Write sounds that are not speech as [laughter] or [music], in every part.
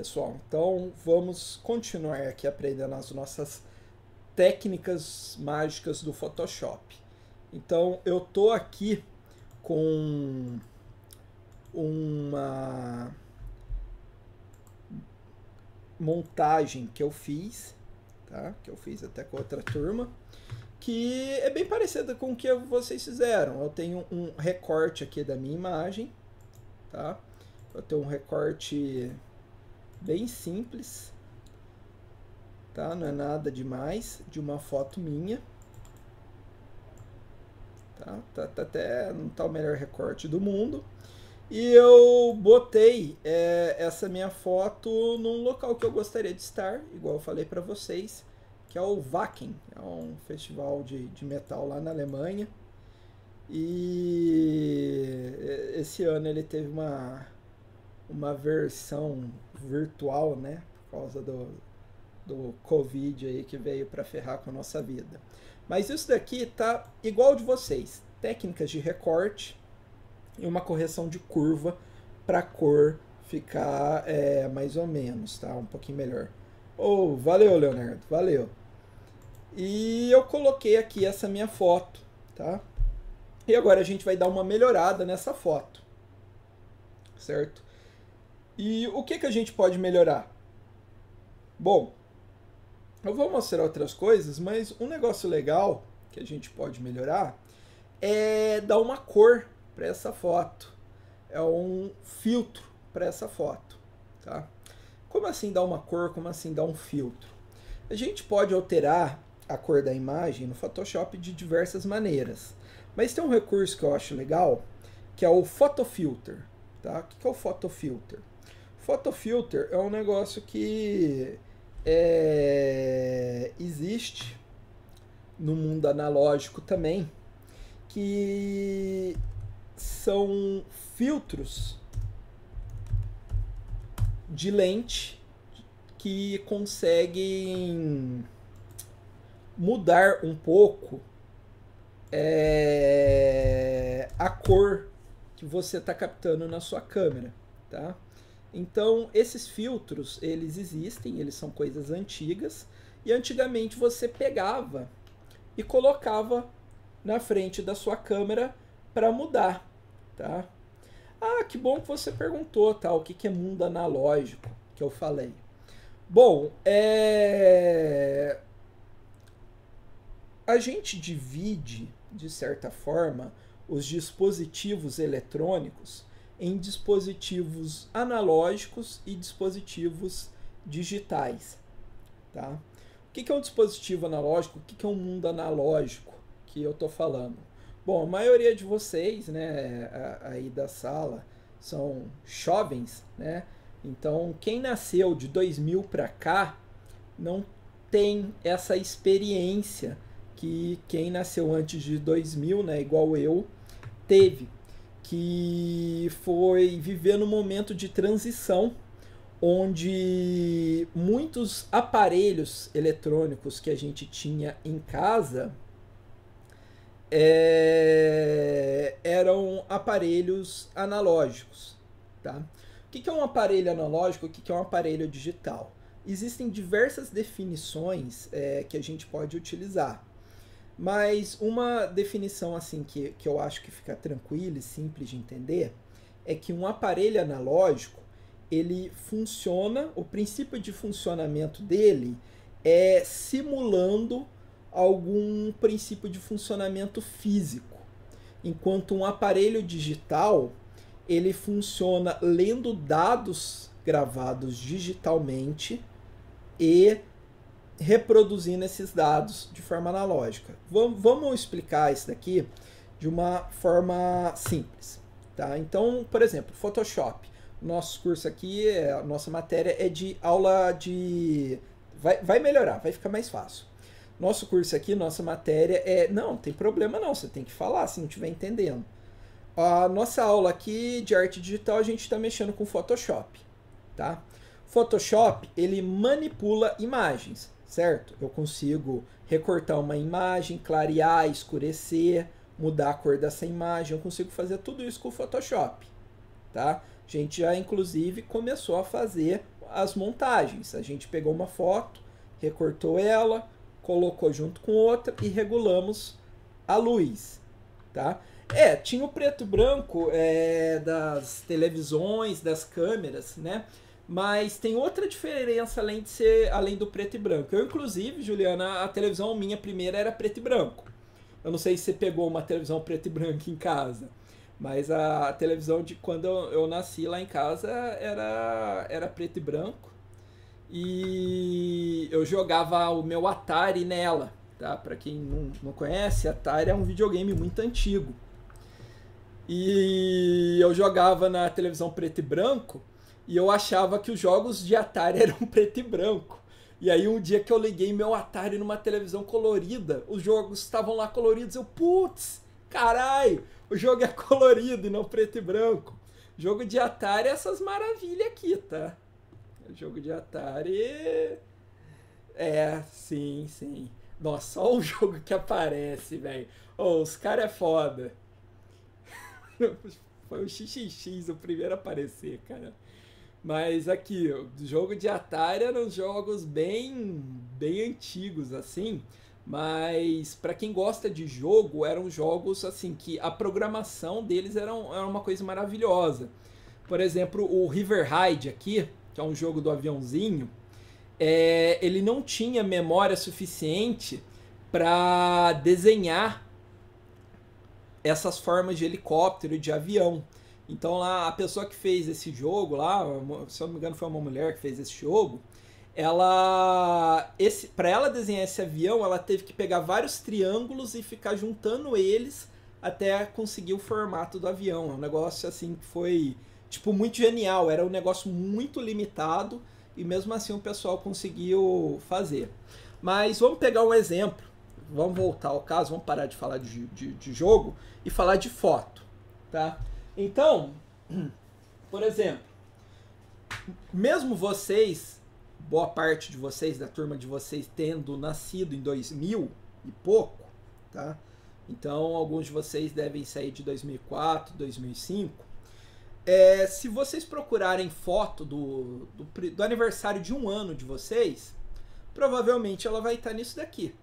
pessoal? Então vamos continuar aqui aprendendo as nossas técnicas mágicas do Photoshop. Então eu tô aqui com uma montagem que eu fiz, tá? Que eu fiz até com outra turma, que é bem parecida com o que vocês fizeram. Eu tenho um recorte aqui da minha imagem, tá? Eu tenho um recorte bem simples, tá? Não é nada demais, de uma foto minha. Tá, tá, tá até não tá o melhor recorte do mundo. E eu botei é, essa minha foto num local que eu gostaria de estar, igual eu falei para vocês, que é o Wacken, é um festival de, de metal lá na Alemanha. E esse ano ele teve uma uma versão virtual, né? Por causa do, do Covid aí que veio para ferrar com a nossa vida. Mas isso daqui tá igual de vocês. Técnicas de recorte e uma correção de curva para cor ficar é, mais ou menos, tá? Um pouquinho melhor. Oh, valeu, Leonardo, valeu. E eu coloquei aqui essa minha foto, tá? E agora a gente vai dar uma melhorada nessa foto, certo? E o que, que a gente pode melhorar? Bom, eu vou mostrar outras coisas, mas um negócio legal que a gente pode melhorar é dar uma cor para essa foto. É um filtro para essa foto, tá? Como assim dar uma cor? Como assim dar um filtro? A gente pode alterar a cor da imagem no Photoshop de diversas maneiras. Mas tem um recurso que eu acho legal, que é o Photofilter, tá? O que é o Photofilter? Photofilter é um negócio que é, existe no mundo analógico também, que são filtros de lente que conseguem mudar um pouco é, a cor que você está captando na sua câmera, tá? Então, esses filtros, eles existem, eles são coisas antigas, e antigamente você pegava e colocava na frente da sua câmera para mudar, tá? Ah, que bom que você perguntou, tá? O que, que é mundo analógico que eu falei? Bom, é... a gente divide, de certa forma, os dispositivos eletrônicos em dispositivos analógicos e dispositivos digitais. Tá? O que é um dispositivo analógico? O que é um mundo analógico que eu estou falando? Bom, a maioria de vocês né, aí da sala são jovens, né? Então, quem nasceu de 2000 para cá não tem essa experiência que quem nasceu antes de 2000, né, igual eu, teve que foi viver num momento de transição onde muitos aparelhos eletrônicos que a gente tinha em casa é, eram aparelhos analógicos. Tá? O que é um aparelho analógico? O que é um aparelho digital? Existem diversas definições é, que a gente pode utilizar. Mas uma definição assim que, que eu acho que fica tranquila e simples de entender é que um aparelho analógico ele funciona, o princípio de funcionamento dele é simulando algum princípio de funcionamento físico, enquanto um aparelho digital ele funciona lendo dados gravados digitalmente e reproduzindo esses dados de forma analógica. Vamos, vamos explicar isso daqui de uma forma simples. Tá? Então, por exemplo, Photoshop. Nosso curso aqui, é, a nossa matéria é de aula de. Vai, vai melhorar, vai ficar mais fácil. Nosso curso aqui, nossa matéria é. Não, tem problema não, você tem que falar se não estiver entendendo. A nossa aula aqui de arte digital, a gente está mexendo com Photoshop. Tá? Photoshop, ele manipula imagens certo? Eu consigo recortar uma imagem, clarear, escurecer, mudar a cor dessa imagem, eu consigo fazer tudo isso com o Photoshop, tá? A gente já inclusive começou a fazer as montagens. A gente pegou uma foto, recortou ela, colocou junto com outra e regulamos a luz, tá? É, tinha o preto e branco é, das televisões, das câmeras, né? Mas tem outra diferença além de ser além do preto e branco. Eu, inclusive, Juliana, a televisão minha primeira era preto e branco. Eu não sei se você pegou uma televisão preto e branco em casa. Mas a televisão de quando eu, nasci lá em casa era, era preto e branco. E eu jogava o meu Atari nela. Tá? Para quem não, não conhece, Atari é um videogame muito antigo. E eu jogava na televisão preto e branco e eu achava que os jogos de Atari [laughs] eram preto e branco. E aí um dia que eu liguei meu Atari numa televisão colorida, os jogos estavam lá coloridos. Eu, putz, carai, o jogo é [laughs] colorido e não preto e branco. Jogo de Atari é essas maravilhas aqui, tá? Jogo de Atari. É, sim, sim. Nossa, só o [laughs] jogo que aparece, velho. Oh, os caras é foda. Foi o XXX o primeiro a aparecer, cara. Mas aqui, jogo de Atari eram jogos bem, bem antigos, assim. Mas para quem gosta de jogo, eram jogos assim que a programação deles era, era uma coisa maravilhosa. Por exemplo, o River Ride aqui, que é um jogo do aviãozinho, é, ele não tinha memória suficiente para desenhar essas formas de helicóptero e de avião. Então lá a pessoa que fez esse jogo lá, se eu não me engano foi uma mulher que fez esse jogo, ela esse para ela desenhar esse avião, ela teve que pegar vários triângulos e ficar juntando eles até conseguir o formato do avião. É um negócio assim que foi tipo muito genial, era um negócio muito limitado e mesmo assim o pessoal conseguiu fazer. Mas vamos pegar um exemplo, vamos voltar ao caso, vamos parar de falar de, de, de jogo e falar de foto, tá? Então, por exemplo, mesmo vocês, boa parte de vocês, da turma de vocês, tendo nascido em 2000 e pouco, tá? Então, alguns de vocês devem sair de 2004, 2005. É, se vocês procurarem foto do, do, do, aniversário de um ano de vocês, provavelmente ela vai estar nisso daqui.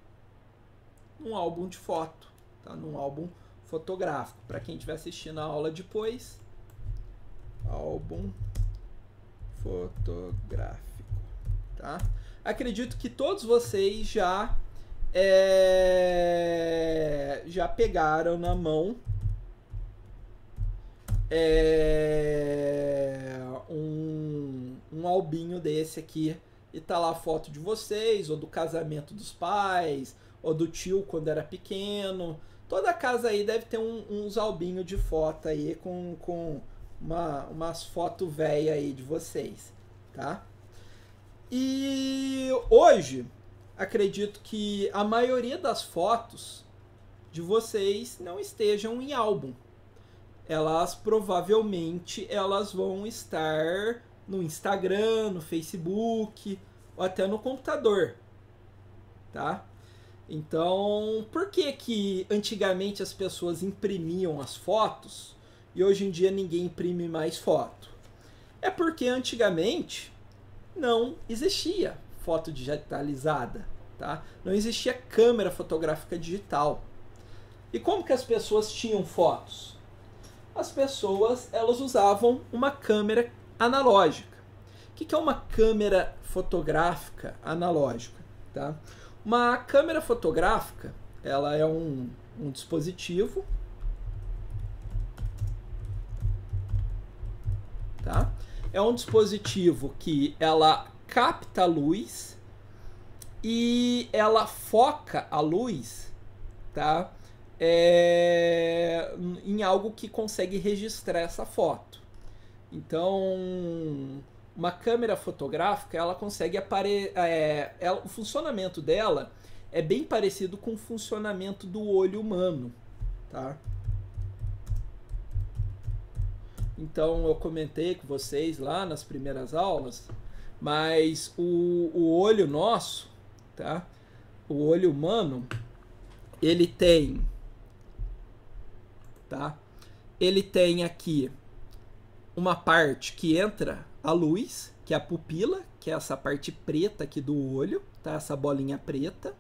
Num álbum de foto, tá? Num álbum fotográfico. Para quem estiver assistindo a aula depois, álbum fotográfico, tá? Acredito que todos vocês já é, já pegaram na mão é, um, um albinho desse aqui e tá lá a foto de vocês ou do casamento dos pais ou do tio quando era pequeno Toda casa aí deve ter um, uns albinhos de foto aí com, com uma, umas fotos velhas aí de vocês, tá? E hoje, acredito que a maioria das fotos de vocês não estejam em álbum. Elas provavelmente elas vão estar no Instagram, no Facebook, ou até no computador, tá? Então, por que que antigamente as pessoas imprimiam as fotos e hoje em dia ninguém imprime mais foto? É porque antigamente não existia foto digitalizada, tá? Não existia câmera fotográfica digital. E como que as pessoas tinham fotos? As pessoas, elas usavam uma câmera analógica. O que, que é uma câmera fotográfica analógica, tá? Uma câmera fotográfica, ela é um, um dispositivo, tá? É um dispositivo que ela capta a luz e ela foca a luz, tá? É, em algo que consegue registrar essa foto. Então, uma câmera fotográfica, ela consegue apare... É, ela, é, o funcionamento dela é bem parecido com o funcionamento do olho humano, tá? Então eu comentei com vocês lá nas primeiras aulas, mas o, o olho nosso, tá? O olho humano, ele tem, tá? Ele tem aqui uma parte que entra a luz, que é a pupila, que é essa parte preta aqui do olho, tá? Essa bolinha preta.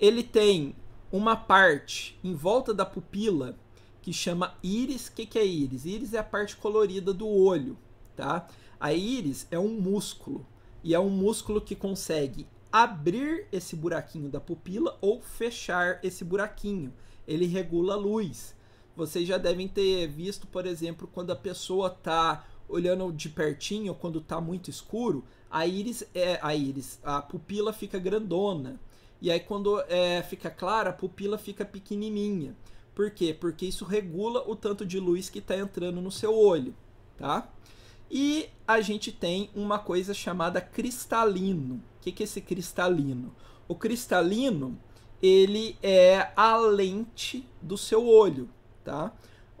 Ele tem uma parte em volta da pupila que chama íris. O que, que é íris? Íris é a parte colorida do olho, tá? A íris é um músculo e é um músculo que consegue abrir esse buraquinho da pupila ou fechar esse buraquinho. Ele regula a luz. Vocês já devem ter visto, por exemplo, quando a pessoa está olhando de pertinho quando tá muito escuro, a íris é a íris, a pupila fica grandona. E aí quando é, fica clara, a pupila fica pequenininha. Por quê? Porque isso regula o tanto de luz que está entrando no seu olho, tá? E a gente tem uma coisa chamada cristalino. O que, que é esse cristalino? O cristalino, ele é a lente do seu olho, tá?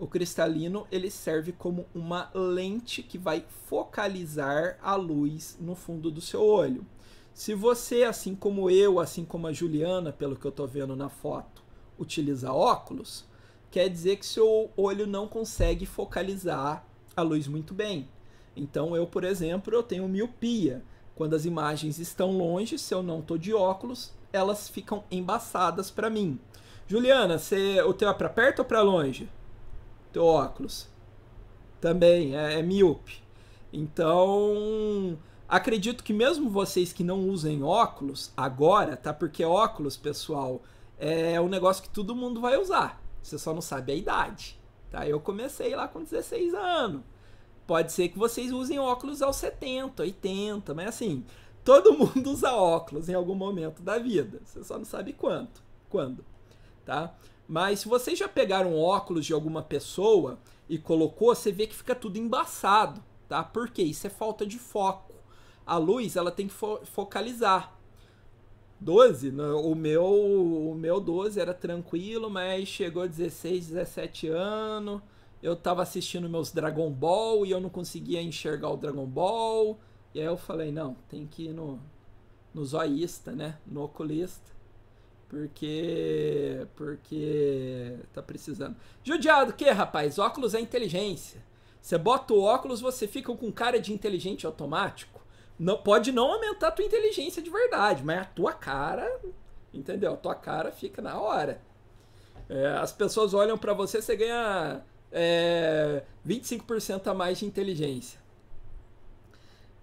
O cristalino ele serve como uma lente que vai focalizar a luz no fundo do seu olho. Se você, assim como eu, assim como a Juliana, pelo que eu estou vendo na foto, utiliza óculos, quer dizer que seu olho não consegue focalizar a luz muito bem. Então eu, por exemplo, eu tenho miopia. Quando as imagens estão longe, se eu não estou de óculos, elas ficam embaçadas para mim. Juliana, você, o teu é para perto ou para longe? teu óculos. Também é, é míope. Então, acredito que mesmo vocês que não usem óculos agora, tá? Porque óculos, pessoal, é um negócio que todo mundo vai usar. Você só não sabe a idade, tá? Eu comecei lá com 16 anos. Pode ser que vocês usem óculos aos 70, 80, mas assim, todo [laughs] mundo usa óculos em algum momento da vida. Você só não sabe quanto, quando, tá? Mas se vocês já pegaram óculos de alguma pessoa e colocou, você vê que fica tudo embaçado, tá? Porque isso é falta de foco. A luz, ela tem que fo focalizar. 12, né? o meu, o meu 12 era tranquilo, mas chegou 16, 17 anos, eu tava assistindo meus Dragon Ball e eu não conseguia enxergar o Dragon Ball. E aí eu falei, não, tem que ir no, no zoísta, né? No oculista. Porque. Porque. Tá precisando. Judiado o que, rapaz? Óculos é inteligência. Você bota o óculos, você fica com cara de inteligente automático. Não, pode não aumentar a tua inteligência de verdade, mas a tua cara. Entendeu? A tua cara fica na hora. É, as pessoas olham para você, você ganha é, 25% a mais de inteligência.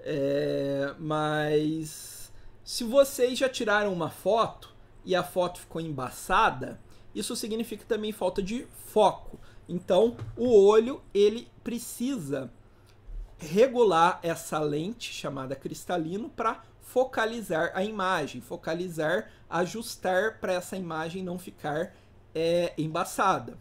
É, mas se vocês já tiraram uma foto e a foto ficou embaçada, isso significa também falta de foco. Então, o olho ele precisa regular essa lente chamada cristalino para focalizar a imagem, focalizar, ajustar para essa imagem não ficar é, embaçada.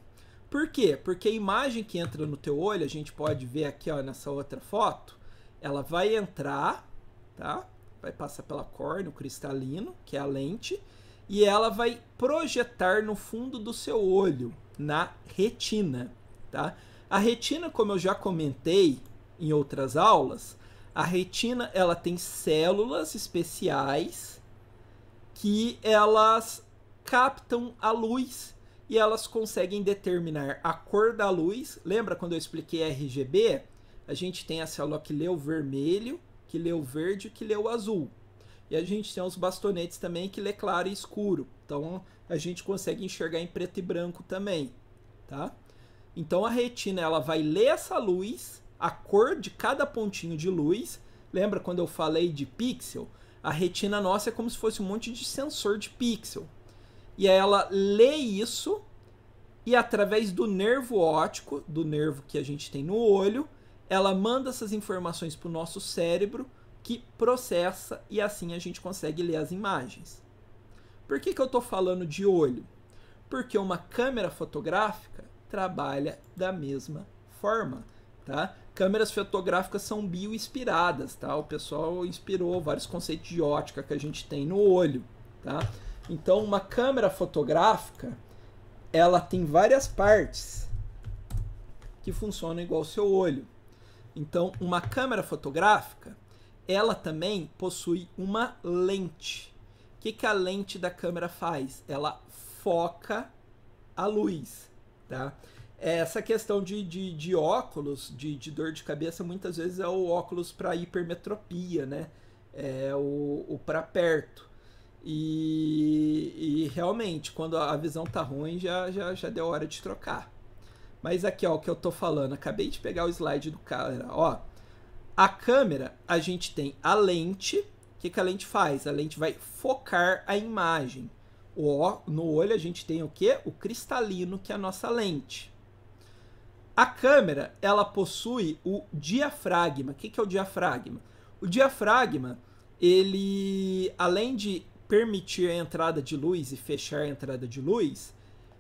Por quê? Porque a imagem que entra no teu olho, a gente pode ver aqui ó, nessa outra foto, ela vai entrar, tá? Vai passar pela córnea, o cristalino, que é a lente, e ela vai projetar no fundo do seu olho, na retina, tá? A retina, como eu já comentei em outras aulas, a retina ela tem células especiais que elas captam a luz e elas conseguem determinar a cor da luz. Lembra quando eu expliquei RGB? A gente tem a célula que lê o vermelho, que lê o verde, que lê o azul. E a gente tem os bastonetes também que lê claro e é escuro. Então a gente consegue enxergar em preto e branco também, tá? Então a retina ela vai ler essa luz, a cor de cada pontinho de luz. Lembra quando eu falei de pixel? A retina nossa é como se fosse um monte de sensor de pixel. E ela lê isso e através do nervo óptico, do nervo que a gente tem no olho, ela manda essas informações para o nosso cérebro que processa e assim a gente consegue ler as imagens. Por que, que eu estou falando de olho? Porque uma câmera fotográfica trabalha da mesma forma. Tá? Câmeras fotográficas são bioinspiradas, tá? O pessoal inspirou vários conceitos de ótica que a gente tem no olho, tá? Então, uma câmera fotográfica, ela tem várias partes que funcionam igual ao seu olho. Então, uma câmera fotográfica, ela também possui uma lente. O que, que a lente da câmera faz? Ela foca a luz, tá? Essa questão de, de, de óculos, de, de dor de cabeça, muitas vezes é o óculos para hipermetropia, né? É o, o para perto. E, e, realmente, quando a visão tá ruim, já, já, já deu hora de trocar. Mas aqui, ó, o que eu tô falando. Acabei de pegar o slide do cara, ó. A câmera, a gente tem a lente. O que, que a lente faz? A lente vai focar a imagem. O, no olho a gente tem o que? O cristalino, que é a nossa lente. A câmera, ela possui o diafragma. O que, que é o diafragma? O diafragma, ele, além de permitir a entrada de luz e fechar a entrada de luz,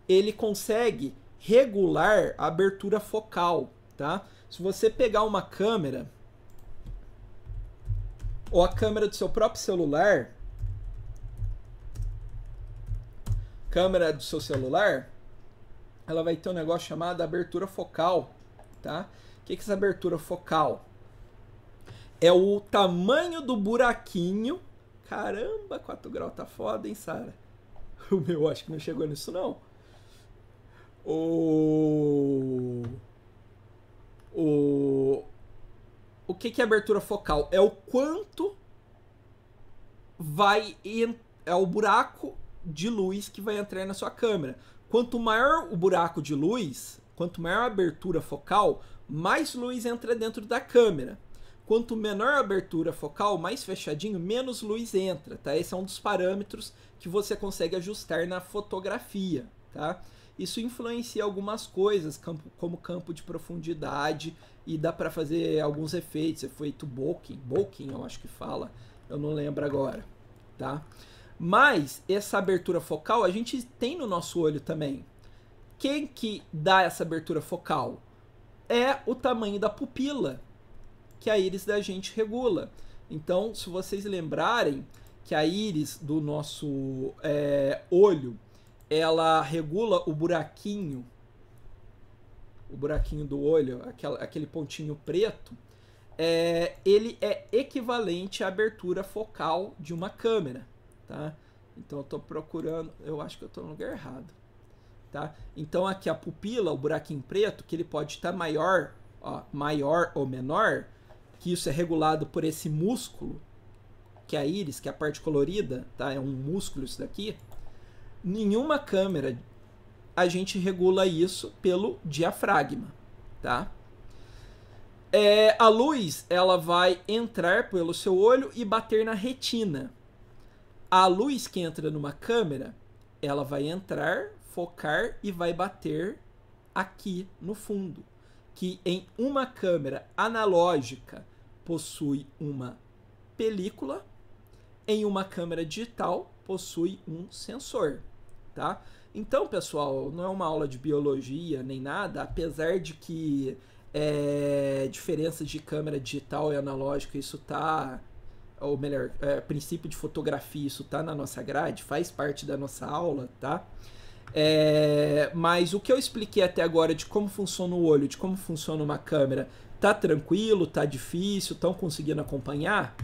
ele consegue regular a abertura focal, tá? Se você pegar uma câmera ou a câmera do seu próprio celular, câmera do seu celular, ela vai ter um negócio chamado abertura focal, tá? O que, é essa abertura focal? É o tamanho do buraquinho. Caramba, 4 graus tá foda, hein, Sara? [laughs] O meu acho que não chegou nisso, não. O. O o que, que é abertura focal? É o quanto vai é o buraco de luz que vai entrar na sua câmera. Quanto maior o buraco de luz, quanto maior a abertura focal, mais luz entra dentro da câmera. Quanto menor a abertura focal, mais fechadinho, menos luz entra, tá? Esse é um dos parâmetros que você consegue ajustar na fotografia, tá? Isso influencia algumas coisas, campo, como campo de profundidade, e dá para fazer alguns efeitos, efeito bokeh, bokeh eu acho que fala, eu não lembro agora, tá? Mas essa abertura focal a gente tem no nosso olho também. Quem que dá essa abertura focal? É o tamanho da pupila, que a íris da gente regula. Então, se vocês lembrarem que a íris do nosso é, olho ela regula o buraquinho, o buraquinho do olho, aquela, aquele pontinho preto, é, ele é equivalente à abertura focal de uma câmera, tá? Então eu estou procurando, eu acho que eu estou no lugar errado, tá? Então aqui a pupila, o buraquinho preto, que ele pode estar tá maior, ó, maior ou menor, que isso é regulado por esse músculo, que é a íris, que é a parte colorida, tá? É um músculo isso daqui, nenhuma câmera a gente regula isso pelo diafragma, tá? É, a luz ela vai entrar pelo seu olho e bater na retina. A luz que entra numa câmera, ela vai entrar, focar e vai bater aqui no fundo, que em uma câmera analógica possui uma película, em uma câmera digital possui um sensor tá? Então, pessoal, não é uma aula de biologia nem nada, apesar de que é, diferenças de câmera digital e analógica, isso tá ou melhor, é, princípio de fotografia, isso tá na nossa grade, faz parte da nossa aula, tá? É, mas o que eu expliquei até agora de como funciona o olho, de como funciona uma câmera, tá tranquilo, tá difícil, estão conseguindo acompanhar?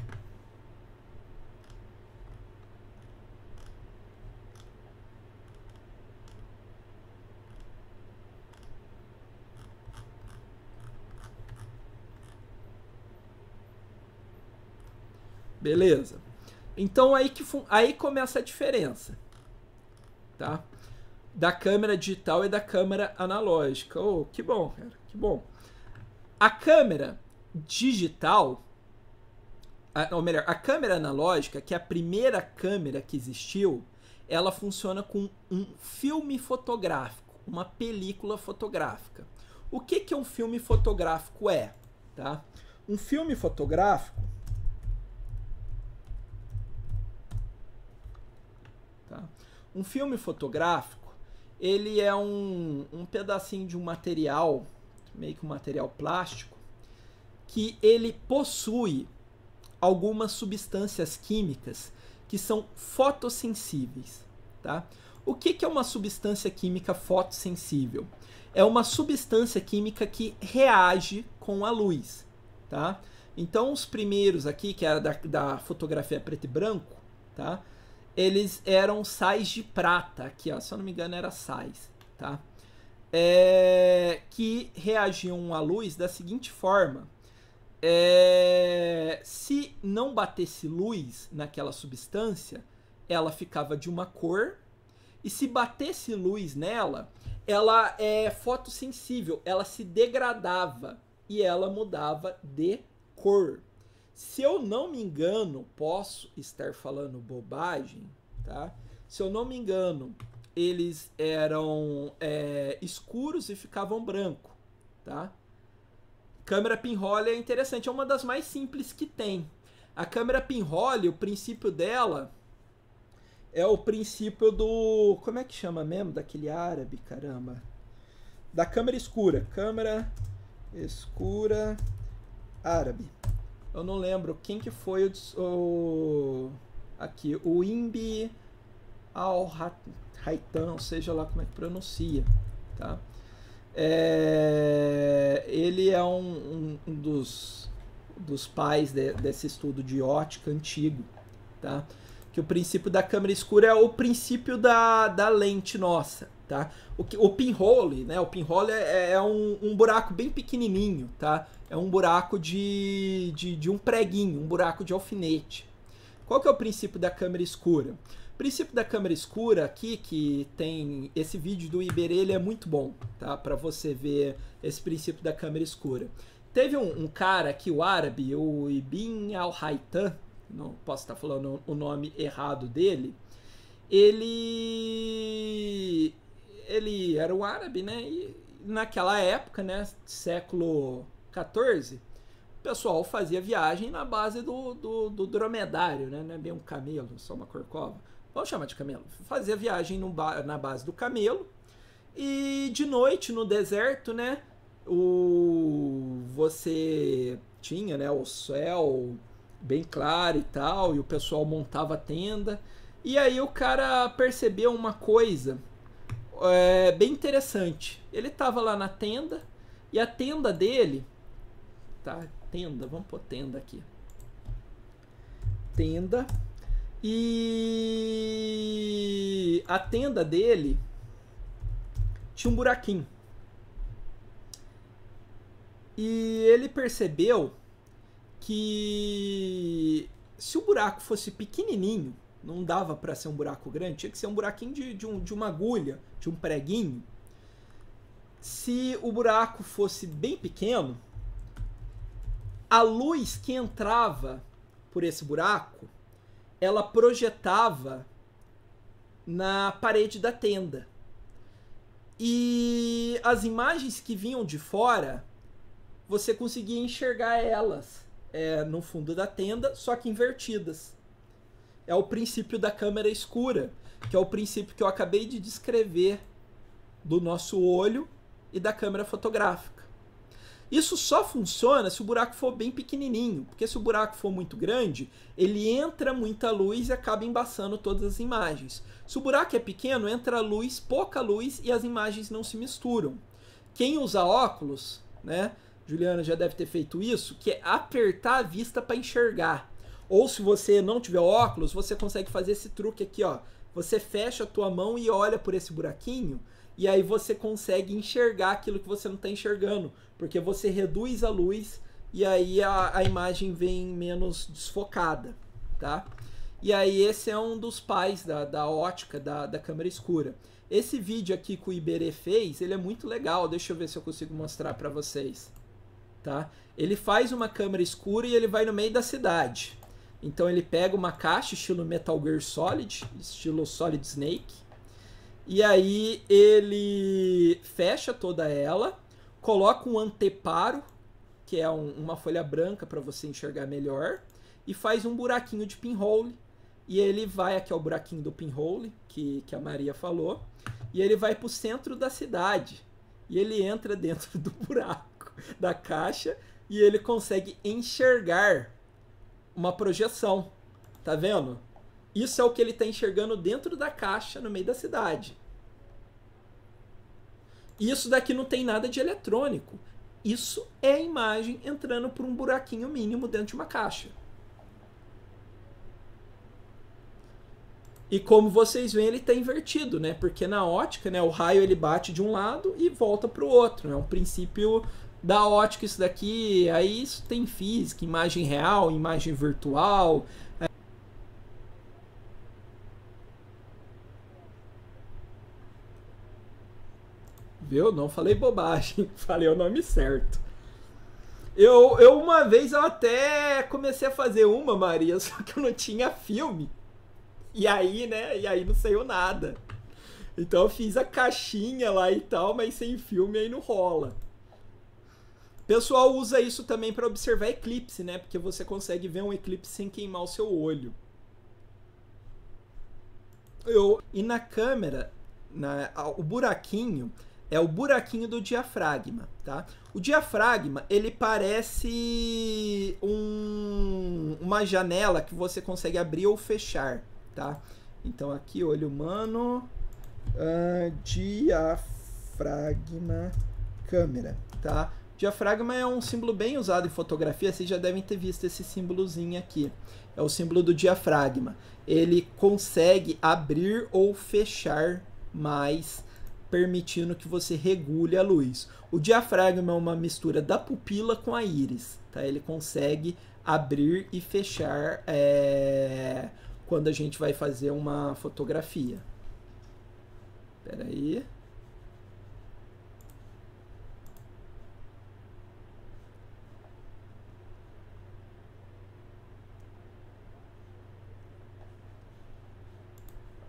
Beleza? Então aí que aí começa a diferença, tá? Da câmera digital e da câmera analógica. Oh, que bom, cara, que bom. A câmera digital, ou melhor, a câmera analógica, que é a primeira câmera que existiu, ela funciona com um filme fotográfico, uma película fotográfica. O que que um filme fotográfico é, tá? Um filme fotográfico Um filme fotográfico, ele é um, um pedacinho de um material, meio que um material plástico, que ele possui algumas substâncias químicas que são fotossensíveis. Tá? O que, que é uma substância química fotossensível? É uma substância química que reage com a luz. Tá? Então, os primeiros aqui, que era da, da fotografia preto e branco, tá? eles eram sais de prata, aqui, ó, se eu não me engano era sais, tá? É, que reagiam à luz da seguinte forma. É, se não batesse luz naquela substância, ela ficava de uma cor, e se batesse luz nela, ela é fotossensível, ela se degradava e ela mudava de cor. Se eu não me engano, posso estar falando bobagem, tá? Se eu não me engano, eles eram é, escuros e ficavam branco, tá? Câmera pinhole é interessante, é uma das mais simples que tem. A câmera pinhole, o princípio dela é o princípio do. Como é que chama mesmo? Daquele árabe, caramba. Da câmera escura. Câmera escura árabe. Eu não lembro quem que foi o, o aqui, o Imbi Al Haitan, seja lá como é que pronuncia, tá? É, ele é um, um, dos, dos pais de, desse estudo de ótica antigo, tá? Que o princípio da câmera escura é o princípio da, da lente nossa, tá? O, que, o pinhole, né? O pinhole é, é, é um, um, buraco bem pequenininho, tá? É um buraco de, de, de, um preguinho, um buraco de alfinete. Qual que é o princípio da câmera escura? O princípio da câmera escura aqui, que tem esse vídeo do Iberê, ele é muito bom, tá? Para você ver esse princípio da câmera escura. Teve um, um cara aqui, o árabe, o Ibn al-Haytan, não posso estar falando o nome errado dele, ele ele era um árabe, né? E naquela época, né, século 14, o pessoal fazia viagem na base do, do, do dromedário, né? Não é bem um camelo, só uma corcova. Vamos chamar de camelo. Fazia viagem na base do camelo. E de noite no deserto, né? O você tinha, né, o céu bem claro e tal, e o pessoal montava tenda. E aí o cara percebeu uma coisa é, bem interessante. Ele estava lá na tenda e a tenda dele, tá? Tenda, vamos pôr tenda aqui. Tenda. E a tenda dele tinha um buraquinho. E ele percebeu que se o buraco fosse pequenininho, não dava para ser um buraco grande, tinha que ser um buraquinho de, de, um, de uma agulha, de um preguinho. Se o buraco fosse bem pequeno, a luz que entrava por esse buraco, ela projetava na parede da tenda. E as imagens que vinham de fora, você conseguia enxergar elas é, no fundo da tenda, só que invertidas é o princípio da câmera escura, que é o princípio que eu acabei de descrever do nosso olho e da câmera fotográfica. Isso só funciona se o buraco for bem pequenininho, porque se o buraco for muito grande, ele entra muita luz e acaba embaçando todas as imagens. Se o buraco é pequeno, entra luz, pouca luz e as imagens não se misturam. Quem usa óculos, né? Juliana já deve ter feito isso, que é apertar a vista para enxergar. Ou se você não tiver óculos, você consegue fazer esse truque aqui, ó. Você fecha a tua mão e olha por esse buraquinho e aí você consegue enxergar aquilo que você não está enxergando, porque você reduz a luz e aí a, a, imagem vem menos desfocada, tá? E aí esse é um dos pais da, da ótica da, da câmera escura. Esse vídeo aqui que o Iberê fez, ele é muito legal, deixa eu ver se eu consigo mostrar para vocês, tá? Ele faz uma câmera escura e ele vai no meio da cidade, então ele pega uma caixa estilo Metal Gear Solid, estilo Solid Snake, e aí ele fecha toda ela, coloca um anteparo, que é um, uma folha branca para você enxergar melhor, e faz um buraquinho de pinhole. E ele vai, aqui é o buraquinho do pinhole, que, que a Maria falou, e ele vai para o centro da cidade. E ele entra dentro [laughs] do buraco da caixa e ele consegue enxergar uma projeção. Tá vendo? Isso é o que ele está enxergando dentro da caixa no meio da cidade. Isso daqui não tem nada de eletrônico. Isso é imagem entrando por um buraquinho mínimo dentro de uma caixa. E como vocês veem, ele está invertido, né? Porque na ótica, né, o raio ele bate de um lado e volta para o outro. É né? um princípio da ótica isso daqui, aí isso tem física, imagem real, imagem virtual. Viu? Não falei bobagem, [laughs] falei o nome certo. Eu, eu uma vez eu até comecei a fazer uma, Maria, [laughs] só que eu não tinha filme. E aí, né? E aí não saiu nada. Então eu fiz a caixinha lá e tal, mas sem filme aí não rola pessoal usa isso também para observar eclipse, né? Porque você consegue ver um eclipse sem queimar o seu olho. Eu, e na câmera, na, o buraquinho é o buraquinho do diafragma, tá? O diafragma, ele parece um, uma janela que você consegue abrir ou fechar, tá? Então aqui, olho humano, uh, diafragma, câmera, tá? Diafragma é um símbolo bem usado em fotografia, vocês já devem ter visto esse símbolozinho aqui. É o símbolo do diafragma. Ele consegue abrir ou fechar mais, permitindo que você regule a luz. O diafragma é uma mistura da pupila com a íris, tá? Ele consegue abrir e fechar é... quando a gente vai fazer uma fotografia. Espera aí.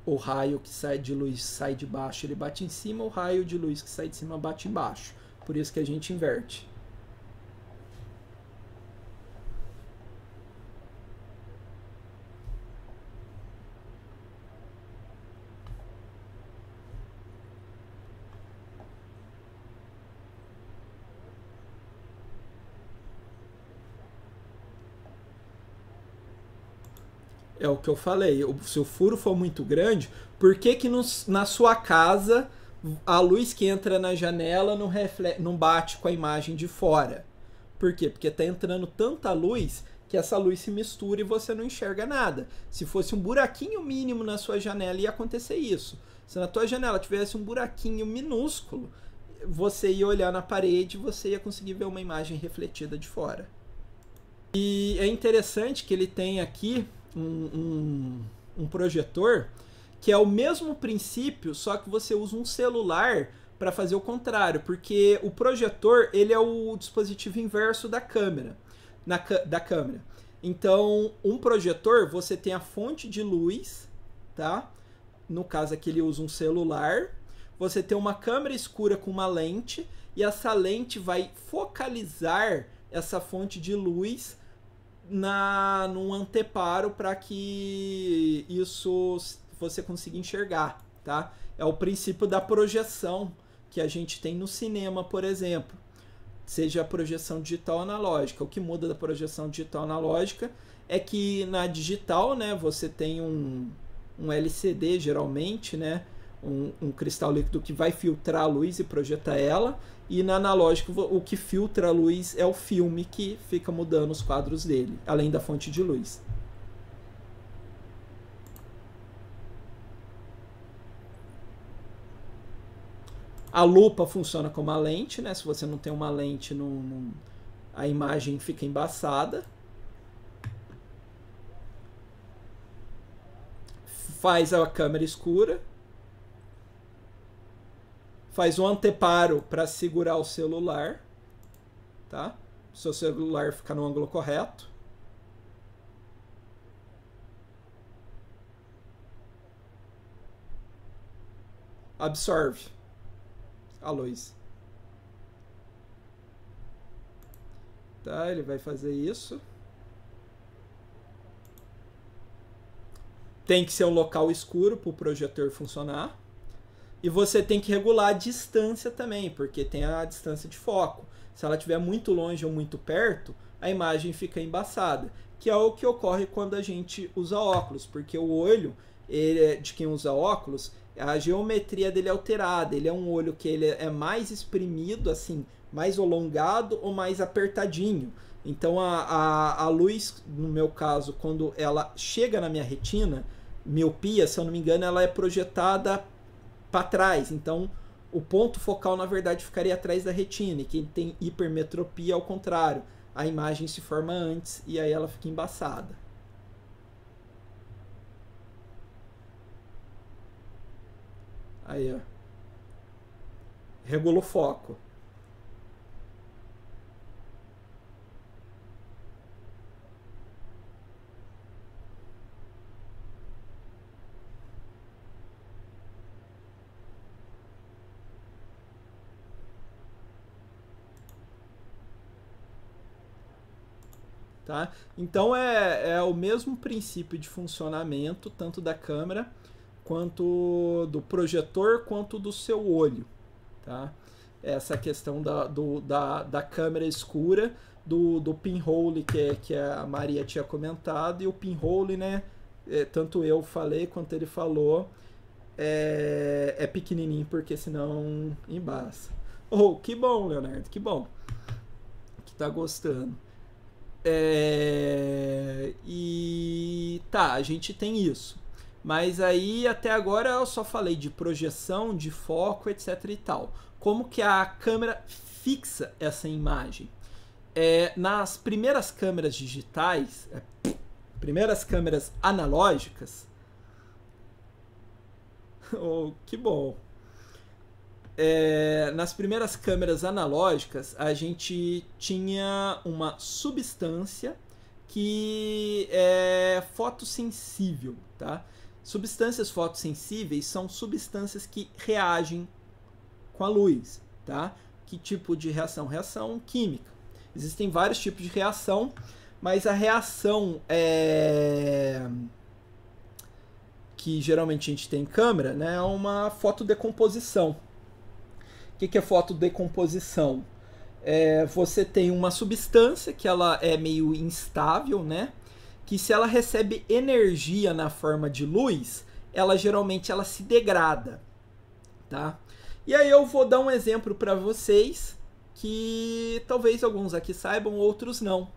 o raio que sai de luz sai de baixo, ele bate em cima, o raio de luz que sai de cima bate embaixo. Por isso que a gente inverte. é o que eu falei. Se o furo for muito grande, por que, que na sua casa a luz que entra na janela não, reflete, não bate com a imagem de fora? Por quê? Porque está entrando tanta luz que essa luz se mistura e você não enxerga nada. Se fosse um buraquinho mínimo na sua janela, ia acontecer isso. Se na tua janela tivesse um buraquinho minúsculo, você ia olhar na parede e você ia conseguir ver uma imagem refletida de fora. E é interessante que ele tem aqui um, um, projetor que é o mesmo princípio, só que você usa um celular para fazer o contrário, porque o projetor ele é o dispositivo inverso da câmera, na, da câmera. Então, um projetor você tem a fonte de luz, tá? No caso aqui ele usa um celular. Você tem uma câmera escura com uma lente e essa lente vai focalizar essa fonte de luz na num anteparo para que isso você consiga enxergar, tá? É o princípio da projeção que a gente tem no cinema, por exemplo. Seja a projeção digital ou analógica. O que muda da projeção digital analógica é que na digital, né, você tem um, um LCD geralmente, né, um, um cristal líquido que vai filtrar a luz e projetar ela, e na analógico o que filtra a luz é o filme que fica mudando os quadros dele, além da fonte de luz. A lupa funciona como a lente, né? Se você não tem uma lente, não, não... a imagem fica embaçada. Faz a câmera escura faz um anteparo para segurar o celular, tá? seu celular fica no ângulo correto. Absorve a luz. Tá, ele vai fazer isso. Tem que ser um local escuro para o projetor funcionar. E você tem que regular a distância também, porque tem a distância de foco. Se ela estiver muito longe ou muito perto, a imagem fica embaçada, que é o que ocorre quando a gente usa óculos, porque o olho ele, é, de quem usa óculos, a geometria dele é alterada. Ele é um olho que ele é mais espremido, assim, mais alongado ou mais apertadinho. Então a, a, a, luz, no meu caso, quando ela chega na minha retina, miopia, se eu não me engano, ela é projetada para trás. Então, o ponto focal, na verdade, ficaria atrás da retina. E quem tem hipermetropia, ao contrário, a imagem se forma antes e aí ela fica embaçada. Aí, ó. Regulou o foco. Tá? Então é, é o mesmo princípio de funcionamento, tanto da câmera, quanto do projetor, quanto do seu olho. Tá? Essa questão da, do, da, da câmera escura, do, do pinhole que, é, que a Maria tinha comentado, e o pinhole, né? É, tanto eu falei quanto ele falou, é, é pequenininho porque senão embaça. Oh, que bom, Leonardo, que bom que tá gostando. É... E tá, a gente tem isso. Mas aí até agora eu só falei de projeção, de foco, etc e tal. Como que a câmera fixa essa imagem? É, nas primeiras câmeras digitais, é, primeiras câmeras analógicas, [laughs] oh, que bom, é, nas primeiras câmeras analógicas, a gente tinha uma substância que é fotossensível, tá? Substâncias fotossensíveis são substâncias que reagem com a luz, tá? Que tipo de reação? Reação química. Existem vários tipos de reação, mas a reação é... que geralmente a gente tem em câmera né, é uma fotodecomposição. O que, que é fotodecomposição? É, você tem uma substância que ela é meio instável, né? Que se ela recebe energia na forma de luz, ela geralmente ela se degrada, tá? E aí eu vou dar um exemplo para vocês que talvez alguns aqui saibam, outros não.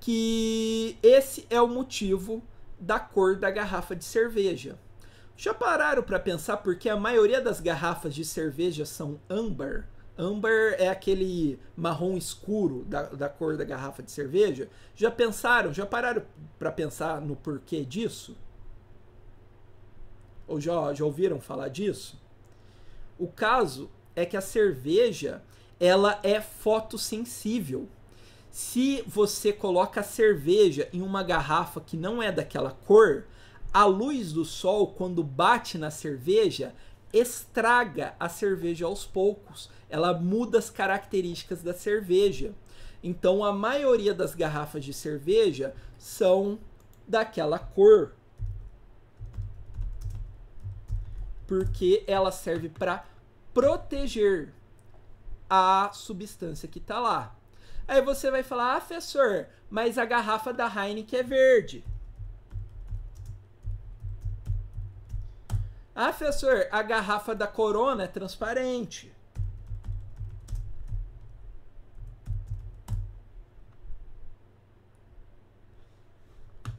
Que esse é o motivo da cor da garrafa de cerveja. Já pararam para pensar porque a maioria das garrafas de cerveja são âmbar? Âmbar é aquele marrom escuro da, da cor da garrafa de cerveja. Já pensaram? Já pararam para pensar no porquê disso? Ou já, já ouviram falar disso? O caso é que a cerveja ela é fotossensível. Se você coloca a cerveja em uma garrafa que não é daquela cor, a luz do sol, quando bate na cerveja, estraga a cerveja aos poucos. Ela muda as características da cerveja. Então, a maioria das garrafas de cerveja são daquela cor. Porque ela serve para proteger a substância que está lá. Aí você vai falar, ah, professor, mas a garrafa da Heineken é verde. Ah, professor, a garrafa da Corona é transparente.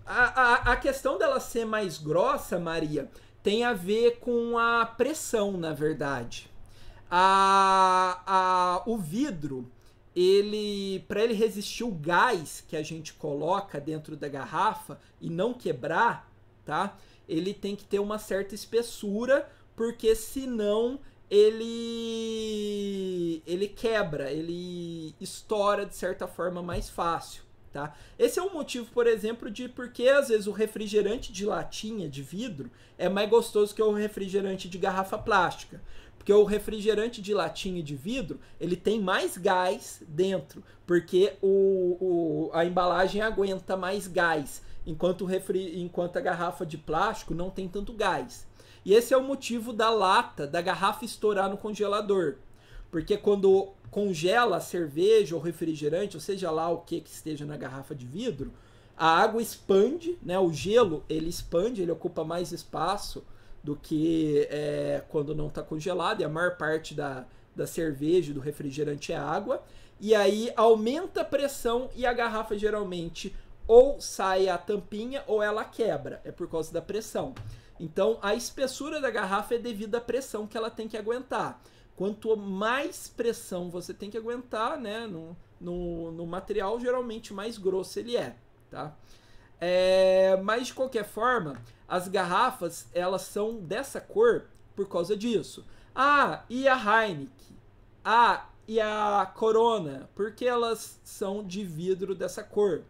A, a, a questão dela ser mais grossa, Maria, tem a ver com a pressão, na verdade. A, a, o vidro, ele para ele resistir o gás que a gente coloca dentro da garrafa e não quebrar, tá? ele tem que ter uma certa espessura, porque senão ele ele quebra, ele estoura de certa forma mais fácil, tá? Esse é um motivo, por exemplo, de porque às vezes o refrigerante de latinha de vidro é mais gostoso que o refrigerante de garrafa plástica. Porque o refrigerante de latinha de vidro, ele tem mais gás dentro, porque o, o, a embalagem aguenta mais gás enquanto, refri... enquanto a garrafa de plástico não tem tanto gás. E esse é o motivo da lata, da garrafa estourar no congelador. Porque quando congela a cerveja ou refrigerante, ou seja lá o que que esteja na garrafa de vidro, a água expande, né? O gelo ele expande, ele ocupa mais espaço do que é, quando não está congelado. E a maior parte da, da cerveja do refrigerante é água. E aí aumenta a pressão e a garrafa geralmente ou sai a tampinha ou ela quebra, é por causa da pressão. Então a espessura da garrafa é devido à pressão que ela tem que aguentar. Quanto mais pressão você tem que aguentar, né, no, no, no material, geralmente mais grosso ele é, tá? É, mas de qualquer forma, as garrafas elas são dessa cor por causa disso. Ah, e a Heineken? Ah, e a Corona? Porque elas são de vidro dessa cor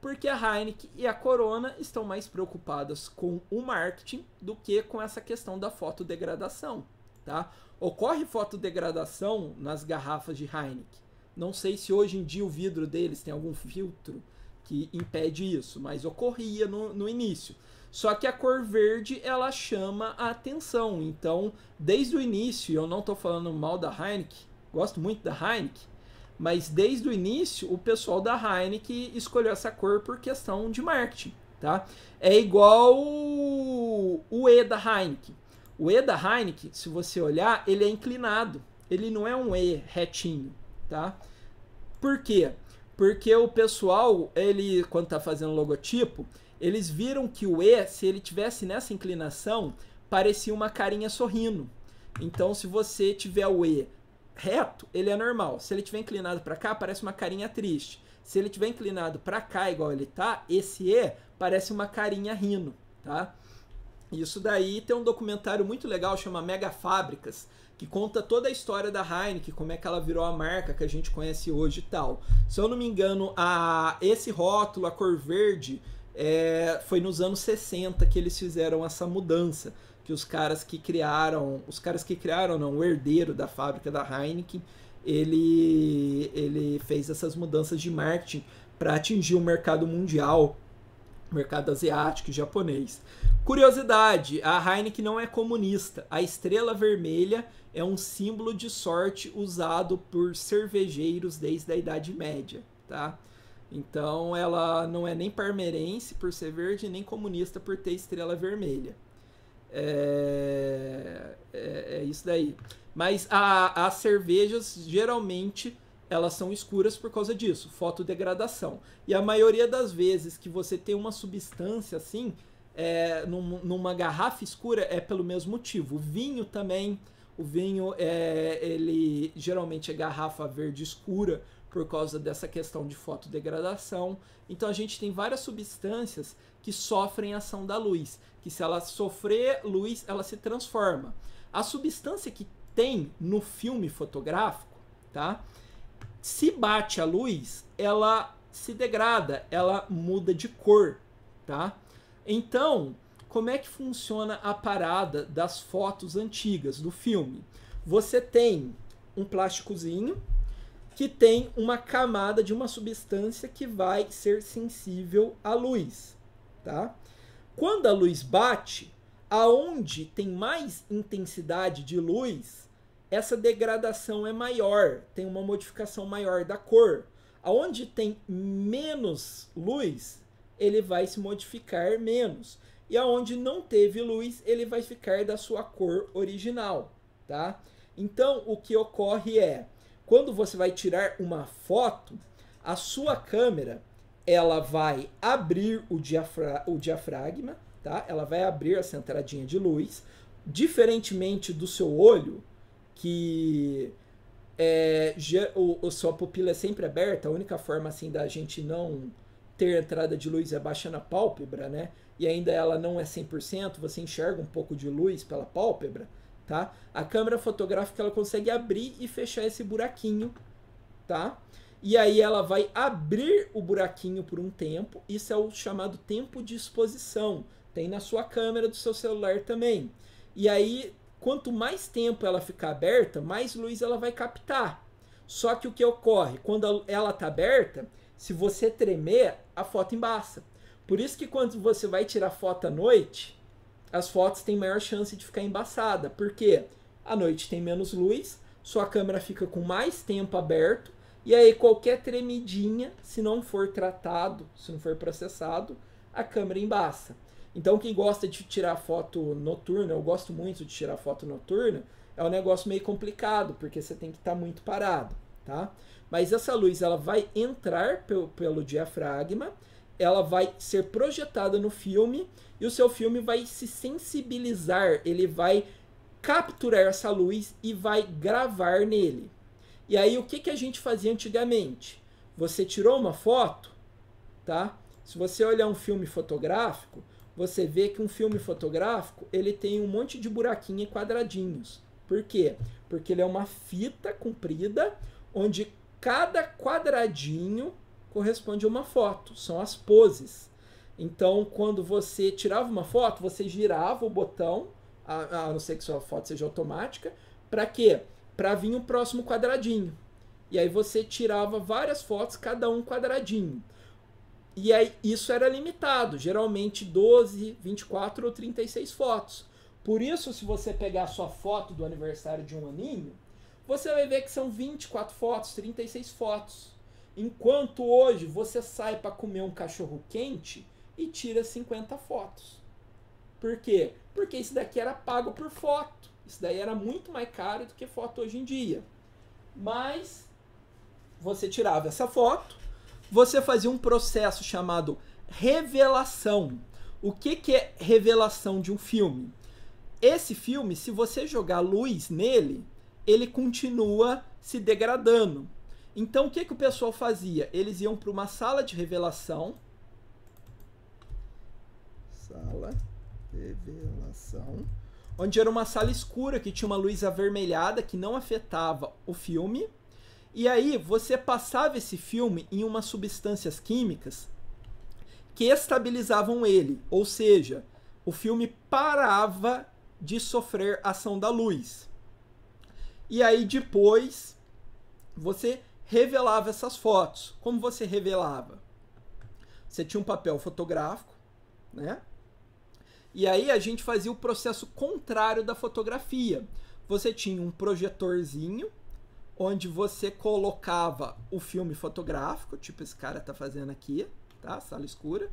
porque a Heineken e a Corona estão mais preocupadas com o marketing do que com essa questão da fotodegradação, tá? Ocorre fotodegradação nas garrafas de Heineken. Não sei se hoje em dia o vidro deles tem algum filtro que impede isso, mas ocorria no, no início. Só que a cor verde ela chama a atenção. Então, desde o início, eu não estou falando mal da Heineken, gosto muito da Heineken, mas desde o início, o pessoal da Heineken escolheu essa cor por questão de marketing, tá? É igual o E da Heineken. O E da Heineken, se você olhar, ele é inclinado. Ele não é um E retinho, tá? Por quê? Porque o pessoal, ele quando tá fazendo logotipo, eles viram que o E, se ele tivesse nessa inclinação, parecia uma carinha sorrindo. Então, se você tiver o E reto, ele é normal. Se ele estiver inclinado para cá, parece uma carinha triste. Se ele estiver inclinado para cá, igual ele tá, esse E parece uma carinha rindo, tá? Isso daí tem um documentário muito legal, chama Mega Fábricas, que conta toda a história da Heineken, como é que ela virou a marca que a gente conhece hoje e tal. Se eu não me engano, a, esse rótulo, a cor verde, é, foi nos anos 60 que eles fizeram essa mudança que os caras que criaram, os caras que criaram, não, o herdeiro da fábrica da Heineken, ele, ele fez essas mudanças de marketing para atingir o mercado mundial, mercado asiático e japonês. Curiosidade: a Heineken não é comunista. A estrela vermelha é um símbolo de sorte usado por cervejeiros desde a Idade Média, tá? Então ela não é nem parmeirense por ser verde, nem comunista por ter estrela vermelha. É, é, é, isso daí. Mas as cervejas geralmente elas são escuras por causa disso, fotodegradação. E a maioria das vezes que você tem uma substância assim, é, num, numa garrafa escura, é pelo mesmo motivo. O vinho também, o vinho é, ele geralmente é garrafa verde escura por causa dessa questão de fotodegradação. Então a gente tem várias substâncias que sofrem ação da luz, que se ela sofrer luz, ela se transforma. A substância que tem no filme fotográfico, tá? Se bate a luz, ela se degrada, ela muda de cor, tá? Então, como é que funciona a parada das fotos antigas do filme? Você tem um plásticozinho que tem uma camada de uma substância que vai ser sensível à luz, tá? Quando a luz bate, aonde tem mais intensidade de luz, essa degradação é maior, tem uma modificação maior da cor. Aonde tem menos luz, ele vai se modificar menos. E aonde não teve luz, ele vai ficar da sua cor original, tá? Então, o que ocorre é quando você vai tirar uma foto, a sua câmera ela vai abrir o, diafra o diafragma, tá? Ela vai abrir essa entradinha de luz, diferentemente do seu olho, que é, o, o, sua pupila é sempre aberta, a única forma assim da gente não ter entrada de luz é baixando a pálpebra, né? E ainda ela não é 100%, você enxerga um pouco de luz pela pálpebra tá? A câmera fotográfica ela consegue abrir e fechar esse buraquinho, tá? E aí ela vai abrir o buraquinho por um tempo. Isso é o chamado tempo de exposição. Tem na sua câmera do seu celular também. E aí, quanto mais tempo ela ficar aberta, mais luz ela vai captar. Só que o que ocorre? Quando ela está aberta, se você tremer, a foto embaça. Por isso que quando você vai tirar foto à noite, as fotos têm maior chance de ficar embaçada, porque à noite tem menos luz, sua câmera fica com mais tempo aberto, e aí qualquer tremidinha, se não for tratado, se não for processado, a câmera embaça. Então quem gosta de tirar foto noturna, eu gosto muito de tirar foto noturna, é um negócio meio complicado, porque você tem que estar tá muito parado, tá? Mas essa luz ela vai entrar pelo, pelo diafragma ela vai ser projetada no filme e o seu filme vai se sensibilizar, ele vai capturar essa luz e vai gravar nele. E aí o que, que a gente fazia antigamente? Você tirou uma foto, tá? Se você olhar um filme fotográfico, você vê que um filme fotográfico ele tem um monte de buraquinhos e quadradinhos. Por quê? Porque ele é uma fita comprida onde cada quadradinho corresponde a uma foto, são as poses. Então, quando você tirava uma foto, você girava o botão, a, a não ser que sua foto seja automática, para quê? Para vir o próximo quadradinho. E aí você tirava várias fotos, cada um quadradinho. E aí isso era limitado, geralmente 12, 24 ou 36 fotos. Por isso, se você pegar a sua foto do aniversário de um aninho, você vai ver que são 24 fotos, 36 fotos. Enquanto hoje você sai para comer um cachorro quente e tira 50 fotos. Por quê? Porque isso daqui era pago por foto. Isso daí era muito mais caro do que foto hoje em dia. Mas você tirava essa foto, você fazia um processo chamado revelação. O que, que é revelação de um filme? Esse filme, se você jogar luz nele, ele continua se degradando. Então o que, que o pessoal fazia? Eles iam para uma sala de revelação. Sala revelação. Onde era uma sala escura que tinha uma luz avermelhada que não afetava o filme. E aí você passava esse filme em umas substâncias químicas que estabilizavam ele, ou seja, o filme parava de sofrer ação da luz. E aí depois você revelava essas fotos. Como você revelava? Você tinha um papel fotográfico, né? E aí a gente fazia o processo contrário da fotografia. Você tinha um projetorzinho onde você colocava o filme fotográfico, tipo esse cara tá fazendo aqui, tá? Sala escura.